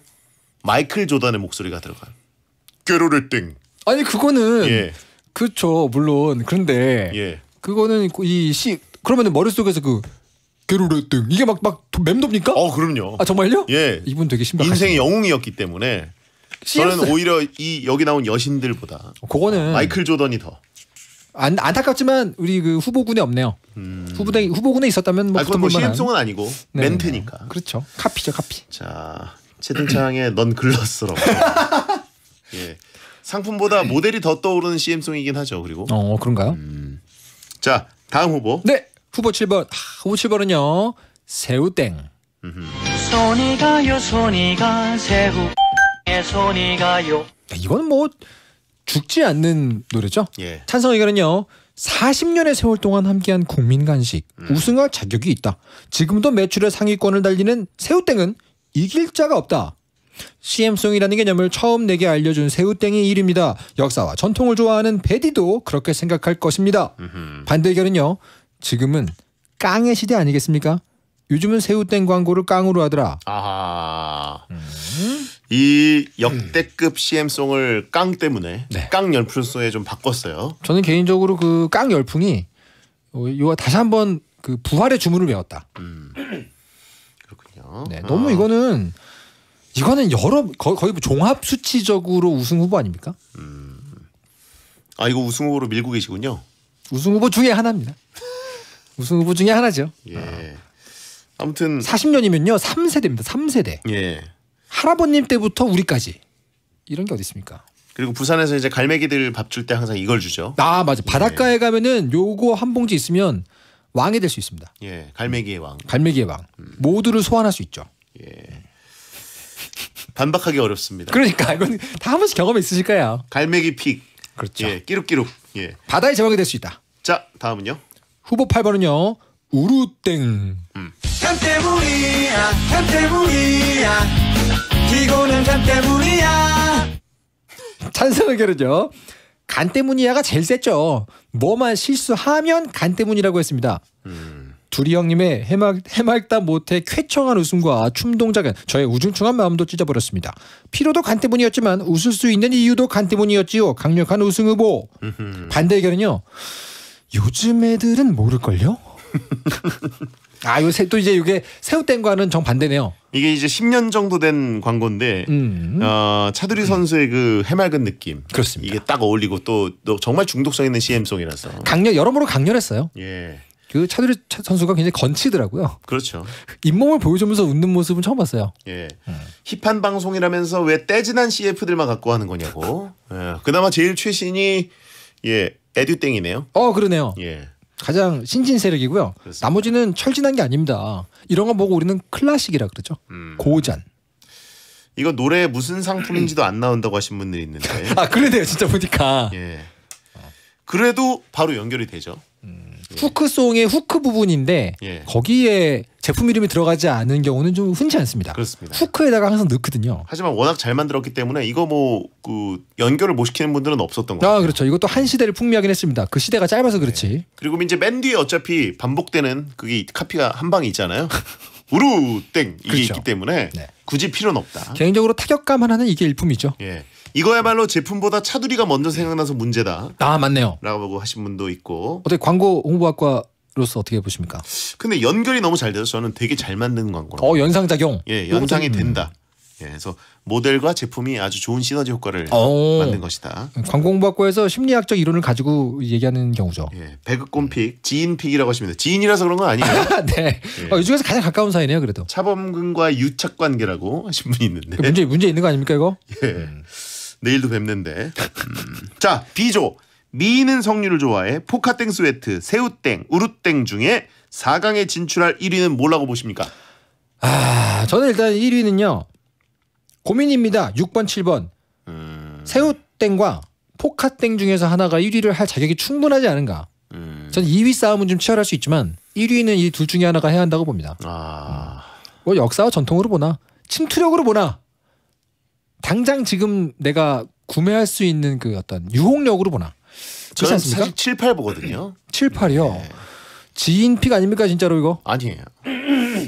마이클 조던의 목소리가 들어간. 꾀로를 땡. 아니 그거는 예. 그렇죠 물론 그런데 예. 그거는 이시 그러면 머릿 속에서 그 괴로를 땡 이게 막 막 맴돕니까? 어 그럼요. 아 정말요? 예. 이분 되게 신박. 인생의 영웅이었기 때문에 CS. 저는 오히려 이 여기 나온 여신들보다 그거는 마이클 조던이 더. 안 안타깝지만 우리 그 후보군에 없네요. 음. 후보대 후보군에 있었다면 뭐 아, 그건 뭐 시입송은 아니고 네. 멘트니까. 그렇죠. 카피죠 카피. 자 채팅창에 넌글러스러 [LAUGHS] 예. 상품보다 음. 모델이 더 떠오르는 CM송이긴 하죠. 그리고 어 그런가요? 음. 자 다음 후보. 네 후보 7번 아, 후보 7번은요 새우땡. 손이 가요 손이 가 새우 예, 손이 가요. 이건 뭐 죽지 않는 노래죠. 예. 찬성 의견은요. 40년의 세월 동안 함께한 국민 간식 음. 우승할 자격이 있다. 지금도 매출의 상위권을 달리는 새우땡은 이길 자가 없다. CM송이라는 개념을 처음 내게 알려준 새우땡이 일입니다. 역사와 전통을 좋아하는 베디도 그렇게 생각할 것입니다. 반대견은요. 지금은 깡의 시대 아니겠습니까? 요즘은 새우땡 광고를 깡으로 하더라. 아이 음. 역대급 CM송을 깡 때문에 네. 깡 열풍에 좀 바꿨어요. 저는 개인적으로 그깡 열풍이 요와 다시 한번 그 부활의 주문을 외웠다. 음. [CLEARS THROAT] 그렇군요. 네, 어. 너무 어. 이거는 이거는 여러 거의, 종합 수치적으로 우승 후보 아닙니까? 음. 아 이거 우승 후보로 밀고 계시군요. 우승 후보 중에 하나입니다. 우승 후보 중에 하나죠. 예. 아무튼 40년이면요 3세대입니다. 3세대. 예. 할아버님 때부터 우리까지 이런 게 어디 있습니까? 그리고 부산에서 이제 갈매기들 밥 줄 때 항상 이걸 주죠. 아 맞아. 예. 바닷가에 예. 가면은 요거 한 봉지 있으면 왕이 될 수 있습니다. 예, 갈매기의 왕. 갈매기의 왕. 음. 모두를 소환할 수 있죠. 예. 반박하기 어렵습니다. 그러니까 이건 다 한 번씩 경험 있으실 거예요. 갈매기 픽. 그렇죠. 예, 끼룩끼룩. 예. 바다의 제왕이 될 수 있다. 자, 다음은요. 후보 8번은요. 우루땡. 음. 때문이야. 잠 때문이야. 피곤한 잠 때문이야. 찬성 의견은요. 간 때문이야가 제일 셌죠. 뭐만 실수하면 간 때문이라고 했습니다. 음. 두리 형님의 해맑, 해맑다 못해 쾌청한 웃음과 춤 동작은 저의 우중충한 마음도 찢어버렸습니다. 피로도 간 때문이었지만 웃을 수 있는 이유도 간 때문이었지요. 강력한 우승 후보. 반대 의견은요. 요즘 애들은 모를걸요? [LAUGHS] 아, 요새 또 이제 이게 새우땡과는 정반대네요. 이게 이제 10년 정도 된 광고인데 음. 어, 차두리 선수의 그 해맑은 느낌. 그렇습니다. 이게 딱 어울리고 또, 또 정말 중독성 있는 CM송이라서. 강렬 여러모로 강렬했어요. 예. 그 차두리 선수가 굉장히 건치더라고요. 그렇죠. [LAUGHS] 잇몸을 보여주면서 웃는 모습은 처음 봤어요. 예. 음. 힙한 방송이라면서 왜 떼지난 CF들만 갖고 하는 거냐고. 예. 그나마 제일 최신이 예 에듀땡이네요. 어 그러네요. 예. 가장 신진 세력이고요. 그렇습니다. 나머지는 철진한 게 아닙니다. 이런 거 보고 우리는 클래식이라 그러죠. 음. 고전. 이거 노래 무슨 상품인지도 안 나온다고 하신 분들 있는데. [LAUGHS] 아 그러네요. 진짜 보니까. 예. 그래도 바로 연결이 되죠. 예. 후크송의 후크 부분인데 예. 거기에 제품 이름이 들어가지 않은 경우는 좀 흔치 않습니다. 그렇습니다. 후크에다가 항상 넣거든요. 하지만 워낙 잘 만들었기 때문에 이거 뭐 그 연결을 못 시키는 분들은 없었던 거예아 그렇죠. 이것도 한 시대를 풍미하긴 했습니다. 그 시대가 짧아서 그렇지. 네. 그리고 이제 맨 뒤에 어차피 반복되는 그게 카피가 한 방이 있잖아요. [LAUGHS] 우루 땡 이게 그렇죠. 있기 때문에 네. 굳이 필요는 없다. 개인적으로 타격감 하나는 이게 일품이죠. 예. 이거야말로 제품보다 차두리가 먼저 생각나서 문제다. 아 맞네요. 라고 하신 분도 있고. 어떻게 광고 홍보학과 로서 어떻게 보십니까? 근데 연결이 너무 잘 돼서 저는 되게 잘 만든 광고. 어 연상 작용. 예, 연상이 된다. 예, 그래서 모델과 제품이 아주 좋은 시너지 효과를 오. 어. 만든 것이다. 광공부학과에서 고 심리학적 이론을 가지고 얘기하는 경우죠. 예, 배급곰픽, 음. 지인픽이라고 하십니다. 지인이라서 그런 건 아니에요. [LAUGHS] 아, 네, 예. 어, 이 중에서 가장 가까운 사이네요, 그래도. 차범근과 유착관계라고 하신 분이 있는데. 문제 문제 있는 거 아닙니까 이거? 예. 음. 내일도 뵙는데. 음. 자, B조. 미인은성류를 좋아해 포카땡 스웨트, 새우땡, 우루땡 중에 4강에 진출할 1위는 뭐라고 보십니까? 아, 저는 일단 1위는요. 고민입니다. 6번, 7번. 음... 새우땡과 포카땡 중에서 하나가 1위를 할 자격이 충분하지 않은가. 음... 전 2위 싸움은 좀 치열할 수 있지만 1위는 이 둘 중에 하나가 해야 한다고 봅니다. 아... 음. 뭐 역사와 전통으로 보나 침투력으로 보나 당장 지금 내가 구매할 수 있는 그 어떤 유혹력으로 보나. 저는 않습니까? 사실 7, 8 보거든요. 7, 8이요. 네. 지인픽 아닙니까 진짜로 이거? 아니에요.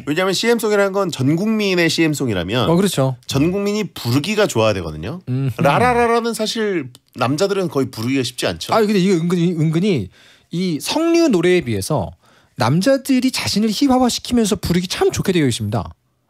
왜냐하면 CM송이라는 건 전 국민의 CM송이라면 어, 그렇죠. 전 국민이 부르기가 좋아야 되거든요. 음. 라라라라는 사실 남자들은 거의 부르기가 쉽지 않죠. 아 근데 이거 은근히 은근히 이 성류 노래에 비해서 남자들이 자신을 힙합화시키면서 부르기 참 좋게 되어 있습니다.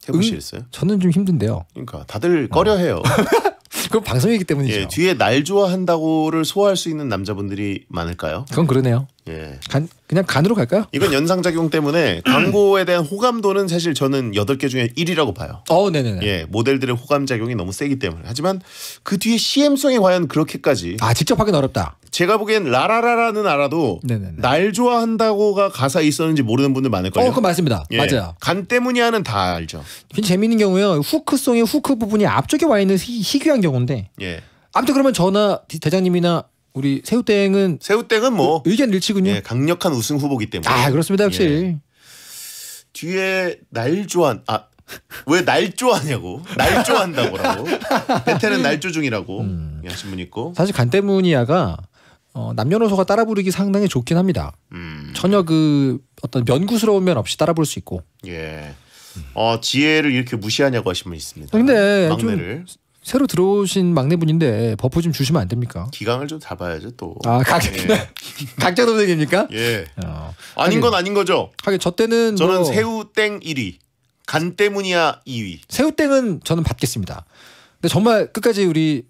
해보시겠어요 음, 저는 좀 힘든데요. 그러니까 다들 꺼려해요. 어. [LAUGHS] 그건 방송이기 때문이죠. 예, 뒤에 날 좋아한다고를 소화할 수 있는 남자분들이 많을까요? 그건 그러네요. 예. 간, 그냥 간으로 갈까요? 이건 연상작용 때문에 광고에 대한 호감도는 사실 저는 8개 중에 1위라고 봐요. 어, 네네네. 예, 모델들의 호감작용이 너무 세기 때문에. 하지만 그 뒤에 CM성이 과연 그렇게까지. 아, 직접 하긴 어렵다. 제가 보기엔 라라라라는 알아도 네네네. 날 좋아한다고가 가사 있었는지 모르는 분들 많을 거예요. 어, 그 맞습니다. 예. 맞아요. 간 때문이야는 다 알죠. 재미는 경우요. 후크송의 후크 부분이 앞쪽에 와 있는 희귀한 경우인데. 예. 아무튼 그러면 저나 대장님이나 우리 새우땡은 새우땡은 뭐 의견 일치군요. 예, 강력한 우승 후보기 때문에. 아 그렇습니다 역시. 예. 뒤에 날조한 아. 왜 날조하냐고 날조한다고 [LAUGHS] 베테는 날조 중이라고 음. 예, 하신 분 있고 사실 간때문이야가 어, 남녀노소가 따라 부르기 상당히 좋긴 합니다. 음. 전혀 그 어떤 면구스러운 면 없이 따라 부를 수 있고. 예. 어 지혜를 이렇게 무시하냐고 하신 분 있습니다. 근데 막내를 새로 들어오신 막내분인데 버프 좀 주시면 안 됩니까? 기강을 좀 잡아야죠 또. 아 각, 예. [LAUGHS] 각자 동생입니까? 예. 어. 아닌 하긴, 건 아닌 거죠. 하긴 저 때는 저는 뭐... 새우땡 1위, 간 때문이야 2위. 새우땡은 저는 받겠습니다. 근데 정말 끝까지 우리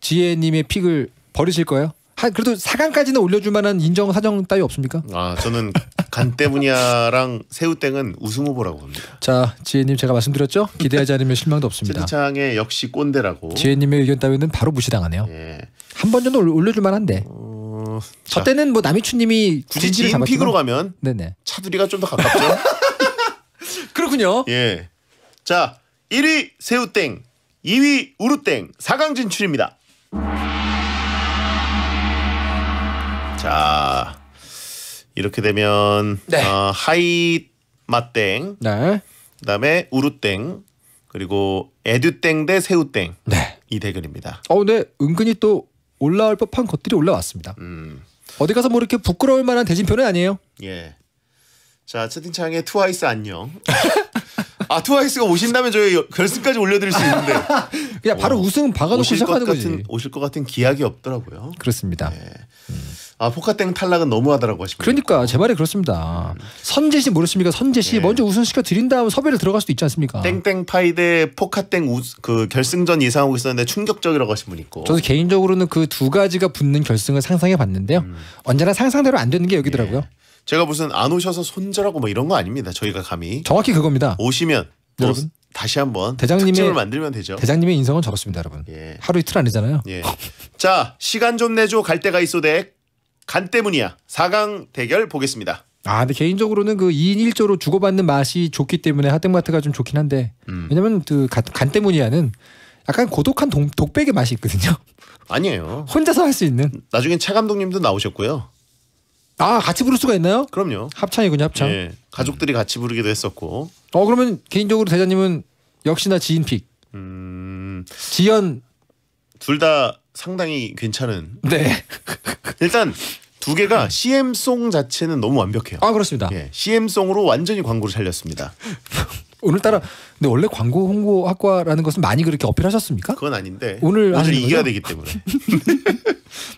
지혜님의 픽을 버리실 거예요? 한 그래도 4강까지는 올려줄 만한 인정 사정 따위 없습니까? 아 저는 간때문야랑 새우땡은 우승 후보라고 봅니다. 자 지혜님 제가 말씀드렸죠 기대하지 않으면 실망도 없습니다. 최창의 역시 꼰대라고. 지혜님의 의견 따위는 바로 무시당하네요. 예. 한 번 정도 올려줄 만한데. 어... 저 때는 뭐 남이춘님이 굳이 지인 픽으로 가면 네네 차두리가 좀 더 가깝죠. [LAUGHS] 그렇군요. 예. 자 1위 새우땡, 2위 우루땡, 4강 진출입니다. 자 이렇게 되면 네. 어, 하이 맛땡, 네. 그다음에 우루땡 그리고 에듀땡 대 새우땡 네. 이 대결입니다. 어, 근데 은근히 또 올라올 법한 것들이 올라왔습니다. 음. 어디 가서 뭐 이렇게 부끄러울 만한 대진표는 아니에요. 예. 자 채팅창에 트와이스 안녕. 아 트와이스가 오신다면 저희 결승까지 올려드릴 수 있는데 그냥 바로 어, 우승 박아놓고 시작하는 것 같은, 거지. 오실 것 같은 기약이 없더라고요. 그렇습니다. 예. 음. 아 포카땡 탈락은 너무하다라고 하십니까? 그러니까 제 말이 그렇습니다. 선재 씨 모르십니까? 선재 씨 예. 먼저 우승시켜 드린 다음 섭외를 들어갈 수도 있지 않습니까? 땡땡 파이 대 포카땡 우스, 그 결승전 예상하고 있었는데 충격적이라고 하신 분 있고. 저도 개인적으로는 그 두 가지가 붙는 결승을 상상해 봤는데요. 음. 언제나 상상대로 안 되는 게 여기더라고요. 예. 제가 무슨 안 오셔서 손절하고 뭐 이런 거 아닙니다. 저희가 감히 정확히 그겁니다. 오시면 뭐 여러분 다시 한번 대장님을 만들면 되죠. 대장님의 인성은 저렇습니다 여러분. 예. 하루 이틀 안 되잖아요. 예. 자 시간 좀 내줘 갈 때가 있어 덱. 간 때문이야. 4강 대결 보겠습니다. 아, 근데 개인적으로는 그 2인 1조로 주고받는 맛이 좋기 때문에 하등마트가 좀 좋긴 한데 음. 왜냐면 그 간 때문이야는 약간 고독한 독, 백의 맛이 있거든요. 아니에요. 혼자서 할 수 있는. 나중엔 최 감독님도 나오셨고요. 아 같이 부를 수가 있나요? 그럼요. 합창이군요, 합창. 예, 가족들이 같이 부르기도 했었고. 어 그러면 개인적으로 대장님은 역시나 지인픽. 음... 지연 둘다 상당히 괜찮은. 네. 일단 두 개가 CM송 자체는 너무 완벽해요. 아 그렇습니다. 예, CM송으로 완전히 광고를 살렸습니다. [LAUGHS] 오늘따라 근데 원래 광고 홍보 학과라는 것은 많이 그렇게 어필하셨습니까? 그건 아닌데 오늘 오늘 이겨야 되기 때문에 [LAUGHS]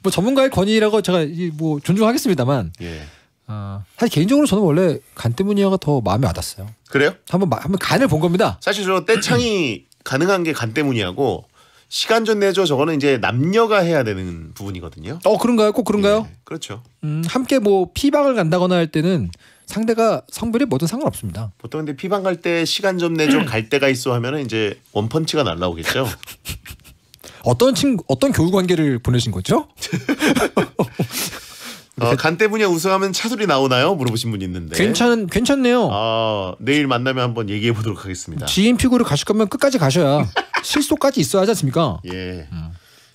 뭐 전문가의 권위라고 제가 뭐 존중하겠습니다만 예. 어, 사실 개인적으로 저는 원래 간때문이어가더 마음에 와닿았어요. 그래요? 한번 한번 간을 본 겁니다. 사실 저 떼창이 가능한 게간때문이하고 시간 좀내줘 저거는 이제 남녀가 해야 되는 부분이거든요. 어 그런가요? 꼭 그런가요? 예, 그렇죠. 음, 함께 뭐 피방을 간다거나 할 때는 상대가 성별이 뭐든 상관없습니다. 보통 근데 피방 갈 때 시간 좀 내줘 갈 때가 있어 하면은 이제 원펀치가 날라오겠죠. [LAUGHS] 어떤 친 어떤 교우 관계를 보내신 거죠? [LAUGHS] 어, 간때분야 우승하면 차술이 나오나요? 물어보신 분이 있는데. 괜찮 괜찮네요. 아 내일 만나면 한번 얘기해 보도록 하겠습니다. 지인 피고를 가실 거면 끝까지 가셔야 [LAUGHS] 실속까지 있어야 하지 않습니까? 예. 음.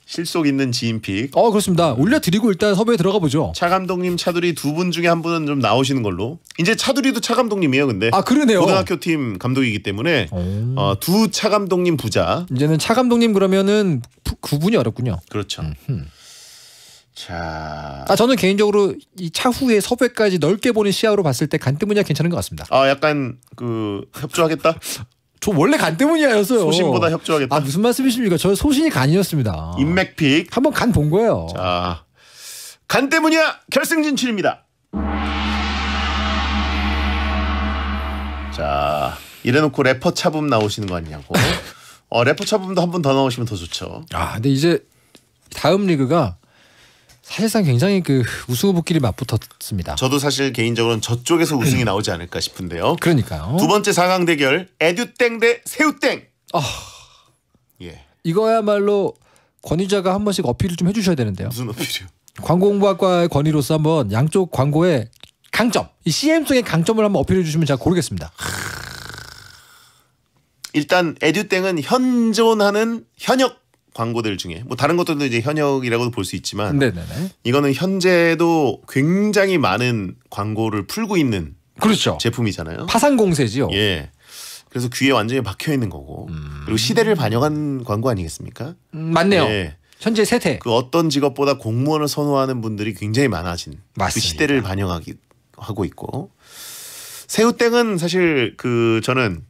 실속 있는 지인픽. 어 그렇습니다. 올려드리고 일단 섭외 들어가 보죠. 차 감독님, 차두리 두분 중에 한 분은 좀 나오시는 걸로. 이제 차두리도 차 감독님이에요, 근데. 아 그러네요. 고등학교 팀 감독이기 때문에 어, 두차 감독님 부자. 이제는 차 감독님 그러면은 구분이 어렵군요. 그렇죠. 음, 음. 자. 아, 저는 개인적으로 이 차후에 섭외까지 넓게 보는 시야로 봤을 때 간 때문이야 괜찮은 것 같습니다. 아, 약간 그 협조하겠다. [LAUGHS] 저 원래 간 때문이야였어요. 소신보다 협조하겠다. 아, 무슨 말씀이십니까? 저 소신이 간이었습니다. 인맥픽. 한번 간 본 거예요. 자. 간 때문이야 결승 진출입니다. 자, 이래놓고 래퍼 차붐 나오시는 거 아니냐고. [LAUGHS] 어, 래퍼 차붐도 한 번 더 나오시면 더 좋죠. 아, 근데 이제 다음 리그가 사실상 굉장히 그 우승 후보끼리 맞붙었습니다. 저도 사실 개인적으로는 저쪽에서 음. 우승이 나오지 않을까 싶은데요. 그러니까요. 두 번째 4강 대결 에듀땡 대 새우땡. 아, 예. 이거야말로 권위자가 한 번씩 어필을 좀 해주셔야 되는데요. 무슨 어필이요? 광고공학과의 권위로서 한번 양쪽 광고의 강점, 이 CM 속의 강점을 한번 어필해 주시면 제가 고르겠습니다. 일단 에듀땡은 현존하는 현역 광고들 중에 뭐 다른 것들도 이제 현역이라고도 볼 수 있지만 네네네. 이거는 현재도 굉장히 많은 광고를 풀고 있는 그렇죠. 제품이잖아요. 파산 공세지요. 예. 그래서 귀에 완전히 박혀 있는 거고 음. 그리고 시대를 반영한 광고 아니겠습니까? 음, 맞네요. 예. 현재 세대 그 어떤 직업보다 공무원을 선호하는 분들이 굉장히 많아진 그 맞습니다. 그 시대를 반영하기 하고 있고 새우땡은 사실 그 저는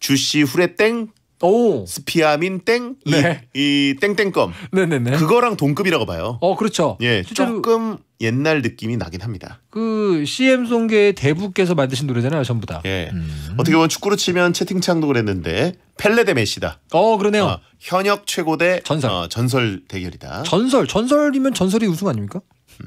주씨 후레땡 오. 스피아민 땡, 이, 네. 이 땡땡껌. 네네네. 그거랑 동급이라고 봐요. 어, 그렇죠. 예, 조금 옛날 느낌이 나긴 합니다. 그 CM 송계 대부께서 만드신 노래잖아요, 전부 다. 예. 음. 어떻게 보면 축구로 치면 채팅창도 그랬는데 펠레 대 메시다. 어, 그러네요. 어, 현역 최고 대 전설. 어, 전설 대결이다. 전설, 전설이면 전설이 우승 아닙니까? 음...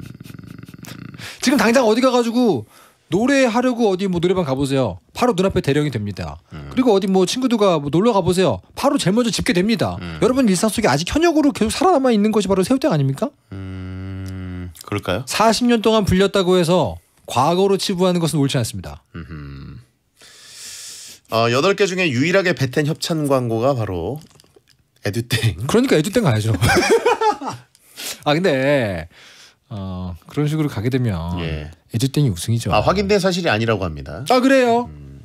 지금 당장 어디 가가지고 노래하려고 어디 뭐 노래방 가보세요. 바로 눈앞에 대령이 됩니다. 음. 그리고 어디 뭐 친구들과 뭐 놀러 가보세요. 바로 제일 먼저 집게됩니다. 음. 여러분 일상 속에 아직 현역으로 계속 살아남아 있는 것이 바로 새우땡 아닙니까? 음, 그럴까요? 40년 동안 불렸다고 해서 과거로 치부하는 것은 옳지 않습니다. 음 어, 8개 중에 유일하게 베텐 협찬 광고가 바로 에듀땡. 그러니까 에듀땡 가야죠. [LAUGHS] 아 근데 어, 그런 식으로 가게 되면 예. 에즈땡이 우승이죠. 아, 확인된 사실이 아니라고 합니다. 아 그래요? 음.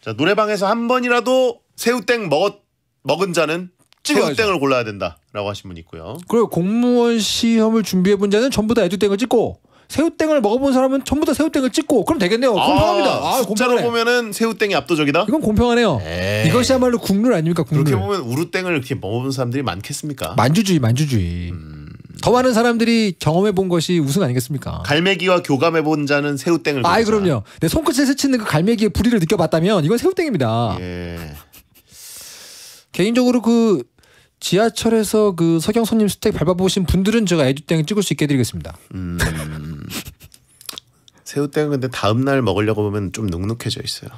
자 노래방에서 한 번이라도 새우땡 먹었 먹은 자는 찍어땡을 골라야 된다라고 하신 분 있고요. 그리고 공무원 시험을 준비해 본 자는 전부 다 에듀땡을 찍고 새우땡을 먹어본 사람은 전부 다 새우땡을 찍고 그럼 되겠네요. 아, 공평합니다. 아, 아 숫자로 공평하네. 보면은 새우땡이 압도적이다. 이건 공평하네요. 에이. 예. 이것이야말로 국룰 아닙니까 국룰. 그렇게 보면 우루땡을 이렇게 먹어본 사람들이 많겠습니까? 만주주의, 만주주의. 음. 더 많은 사람들이 경험해 본 것이 우승 아니겠습니까? 갈매기와 교감해 본 자는 새우땡을. 아 그럼요. 내 손끝에 스치는 그 갈매기의 불의를 느껴봤다면 이건 새우땡입니다. 예. [LAUGHS] 개인적으로 그 지하철에서 그 석양 손님 스택 밟아보신 분들은 제가 애주땡 찍을 수 있게 해드리겠습니다. 음... [LAUGHS] 새우땡은 근데 다음 날 먹으려고 보면 좀 눅눅해져 있어요.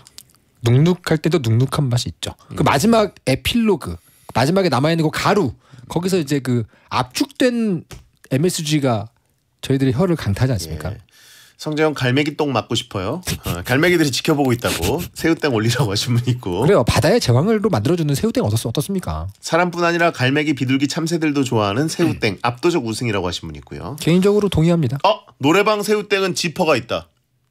눅눅할 때도 눅눅한 맛이 있죠. 그 음. 그 마지막 에필로그 마지막에 남아 있는 그 가루 거기서 이제 그 압축된 MSG가 저희들의 혀를 강타하지 않습니까? 예. 성재형 갈매기 똥 맞고 싶어요. 어, 갈매기들이 지켜보고 있다고 새우땡 올리라고 하신 분 있고. 그래요. 바다의 제왕을로 만들어주는 새우땡 어떻, 어떻습니까? 사람뿐 아니라 갈매기, 비둘기, 참새들도 좋아하는 새우땡 음. 압도적 우승이라고 하신 분 있고요. 개인적으로 동의합니다. 어 노래방 새우땡은 지퍼가 있다.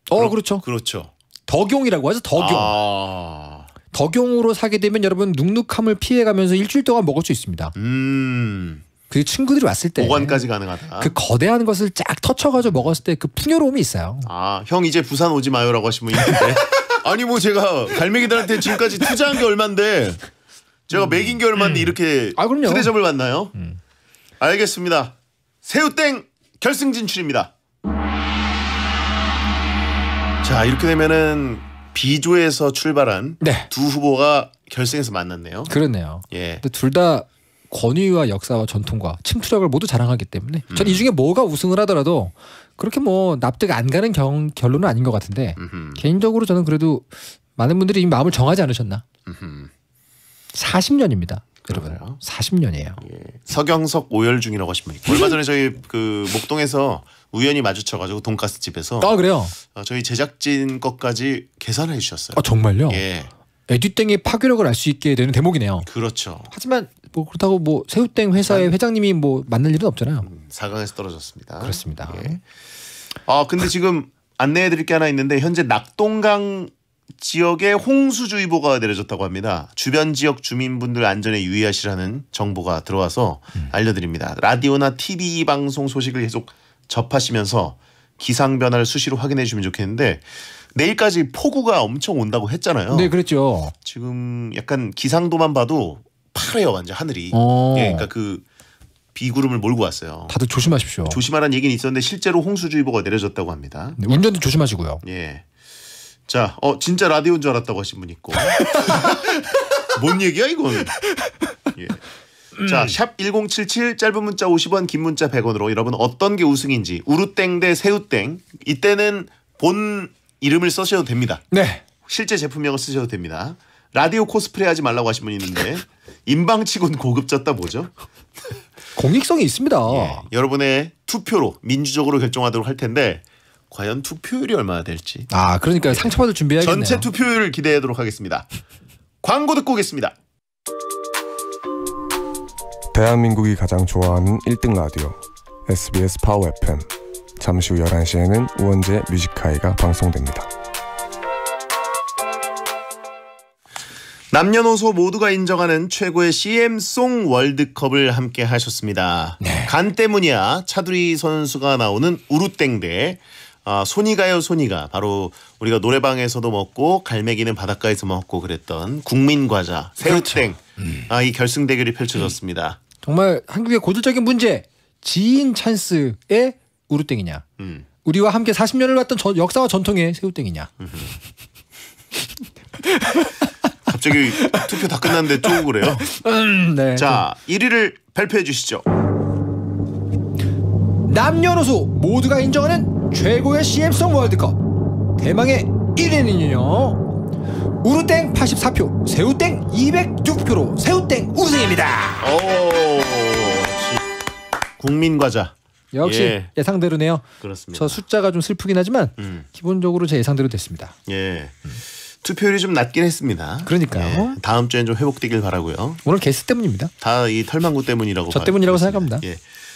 어 그렇죠. 그렇죠. 덕용이라고 하죠. 덕용. 아... 덕용으로 사게 되면 여러분 눅눅함을 피해가면서 일주일 동안 먹을 수 있습니다. 음. 그 친구들이 왔을 때 보관까지 가능하다. 그 거대한 것을 쫙 터쳐가지고 먹었을 때 그 풍요로움이 있어요. 아, 형 이제 부산 오지 마요라고 하시면 있는데. [LAUGHS] 아니 뭐 제가 갈매기들한테 지금까지 투자한 게 얼마인데 제가 음. 먹인 게 얼마인데 음. 이렇게 아, 그럼요. 후대접을 받나요? 음. 알겠습니다. 새우땡 결승 진출입니다. 자 이렇게 되면은 B조에서 출발한 네. 두 후보가 결승에서 만났네요. 그렇네요. 예. 근데 둘 다 권위와 역사와 전통과 침투력을 모두 자랑하기 때문에 음. 전이 중에 뭐가 우승을 하더라도 그렇게 뭐 납득 안 가는 경, 결론은 아닌 것 같은데 음흠. 개인적으로 저는 그래도 많은 분들이 이 마음을 정하지 않으셨나? 음흠. 40년입니다. 여러분 40년이에요. 예. 서경석 오열 중이라고 하시면 있 얼마 전에 저희 그 목동에서 우연히 마주쳐가지고 돈가스 집에서 아 그래요? 어, 저희 제작진 것까지 계산해 주셨어요. 아 정말요? 예. 에듀땡의 파괴력을 알 수 있게 되는 대목이네요. 그렇죠. 하지만 뭐 그렇다고 뭐 새우땡 회사의 회장님이 뭐 만날 일은 없잖아요. 음, 사강에서 떨어졌습니다. 그렇습니다. 예. 아 근데 지금 안내해드릴 게 하나 있는데 현재 낙동강 지역에 홍수주의보가 내려졌다고 합니다. 주변 지역 주민분들 안전에 유의하시라는 정보가 들어와서 음. 알려드립니다. 라디오나 TV 방송 소식을 계속 접하시면서 기상 변화를 수시로 확인해 주시면 좋겠는데 내일까지 폭우가 엄청 온다고 했잖아요. 네, 그랬죠. 지금 약간 기상도만 봐도 파래요, 완전 하늘이. 어. 예, 그러니까 그 비구름을 몰고 왔어요. 다들 조심하십시오. 조심하라는 얘기는 있었는데 실제로 홍수주의보가 내려졌다고 합니다. 네, 운전도 조심하시고요. 예. 자, 어 진짜 라디오인 줄 알았다고 하신 분 있고. [LAUGHS] 뭔 얘기야 이건? 자, 음. 샵1077 짧은 문자 50원 긴 문자 100원으로 여러분 어떤 게 우승인지 우루땡 대 새우땡 이때는 본 이름을 쓰셔도 됩니다. 네. 실제 제품명을 쓰셔도 됩니다. 라디오 코스프레 하지 말라고 하신 분이 있는데 [LAUGHS] 인방치곤 고급졌다 뭐죠? 공익성이 있습니다. 예, 여러분의 투표로 민주적으로 결정하도록 할 텐데 과연 투표율이 얼마나 될지. 아 그러니까 상처받을 준비해야겠네요. 전체 투표율을 기대하도록 하겠습니다. 광고 듣고 오겠습니다. 대한민국이 가장 좋아하는 1등 라디오 SBS 파워 FM 잠시 후 11시에는 우원재 뮤직하이가 방송됩니다. 남녀노소 모두가 인정하는 최고의 CM송 월드컵을 함께 하셨습니다. 네. 간 때문이야 차두리 선수가 나오는 우루땡대 아, 손이가요손이가 바로 우리가 노래방에서도 먹고 갈매기는 바닷가에서 먹고 그랬던 국민 과자 새우땡 그렇죠. 음. 아, 이 결승 대결이 펼쳐졌습니다. 음. 정말 한국의 고질적인 문제 지인 찬스의 우루땡이냐 음. 우리와 함께 40년을 왔던 저, 역사와 전통의 새우땡이냐 [LAUGHS] 갑자기 투표 다 끝났는데 쪼 그래요 음, 네. 자 1위를 발표해 주시죠 남녀노소 모두가 인정하는 최고의 CM송 월드컵 대망의 1위는요 우루땡 84표, 새우땡 206표로 새우땡 우승입니다. 오, 국민 과자. 역시 예. 상대로네요 그렇습니다. 저 숫자가 좀 슬프긴 하지만 음. 기본적으로 제 예상대로 됐습니다. 예. 투표율이 좀 낮긴 했습니다. 그러니까요. 예. 다음 주엔 좀 회복되길 바라고요. 오늘 게스트 때문입니다. 다 이 털망구 때문이라고 저 때문이라고 생각합니다. 예.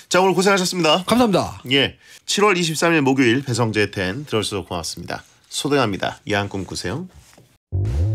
자 오늘 고생하셨습니다. 감사합니다. 예. 7월 23일 목요일 배성재 텐 들어주셔서 고맙습니다. 소등합니다. 야한 꿈 꾸세요. you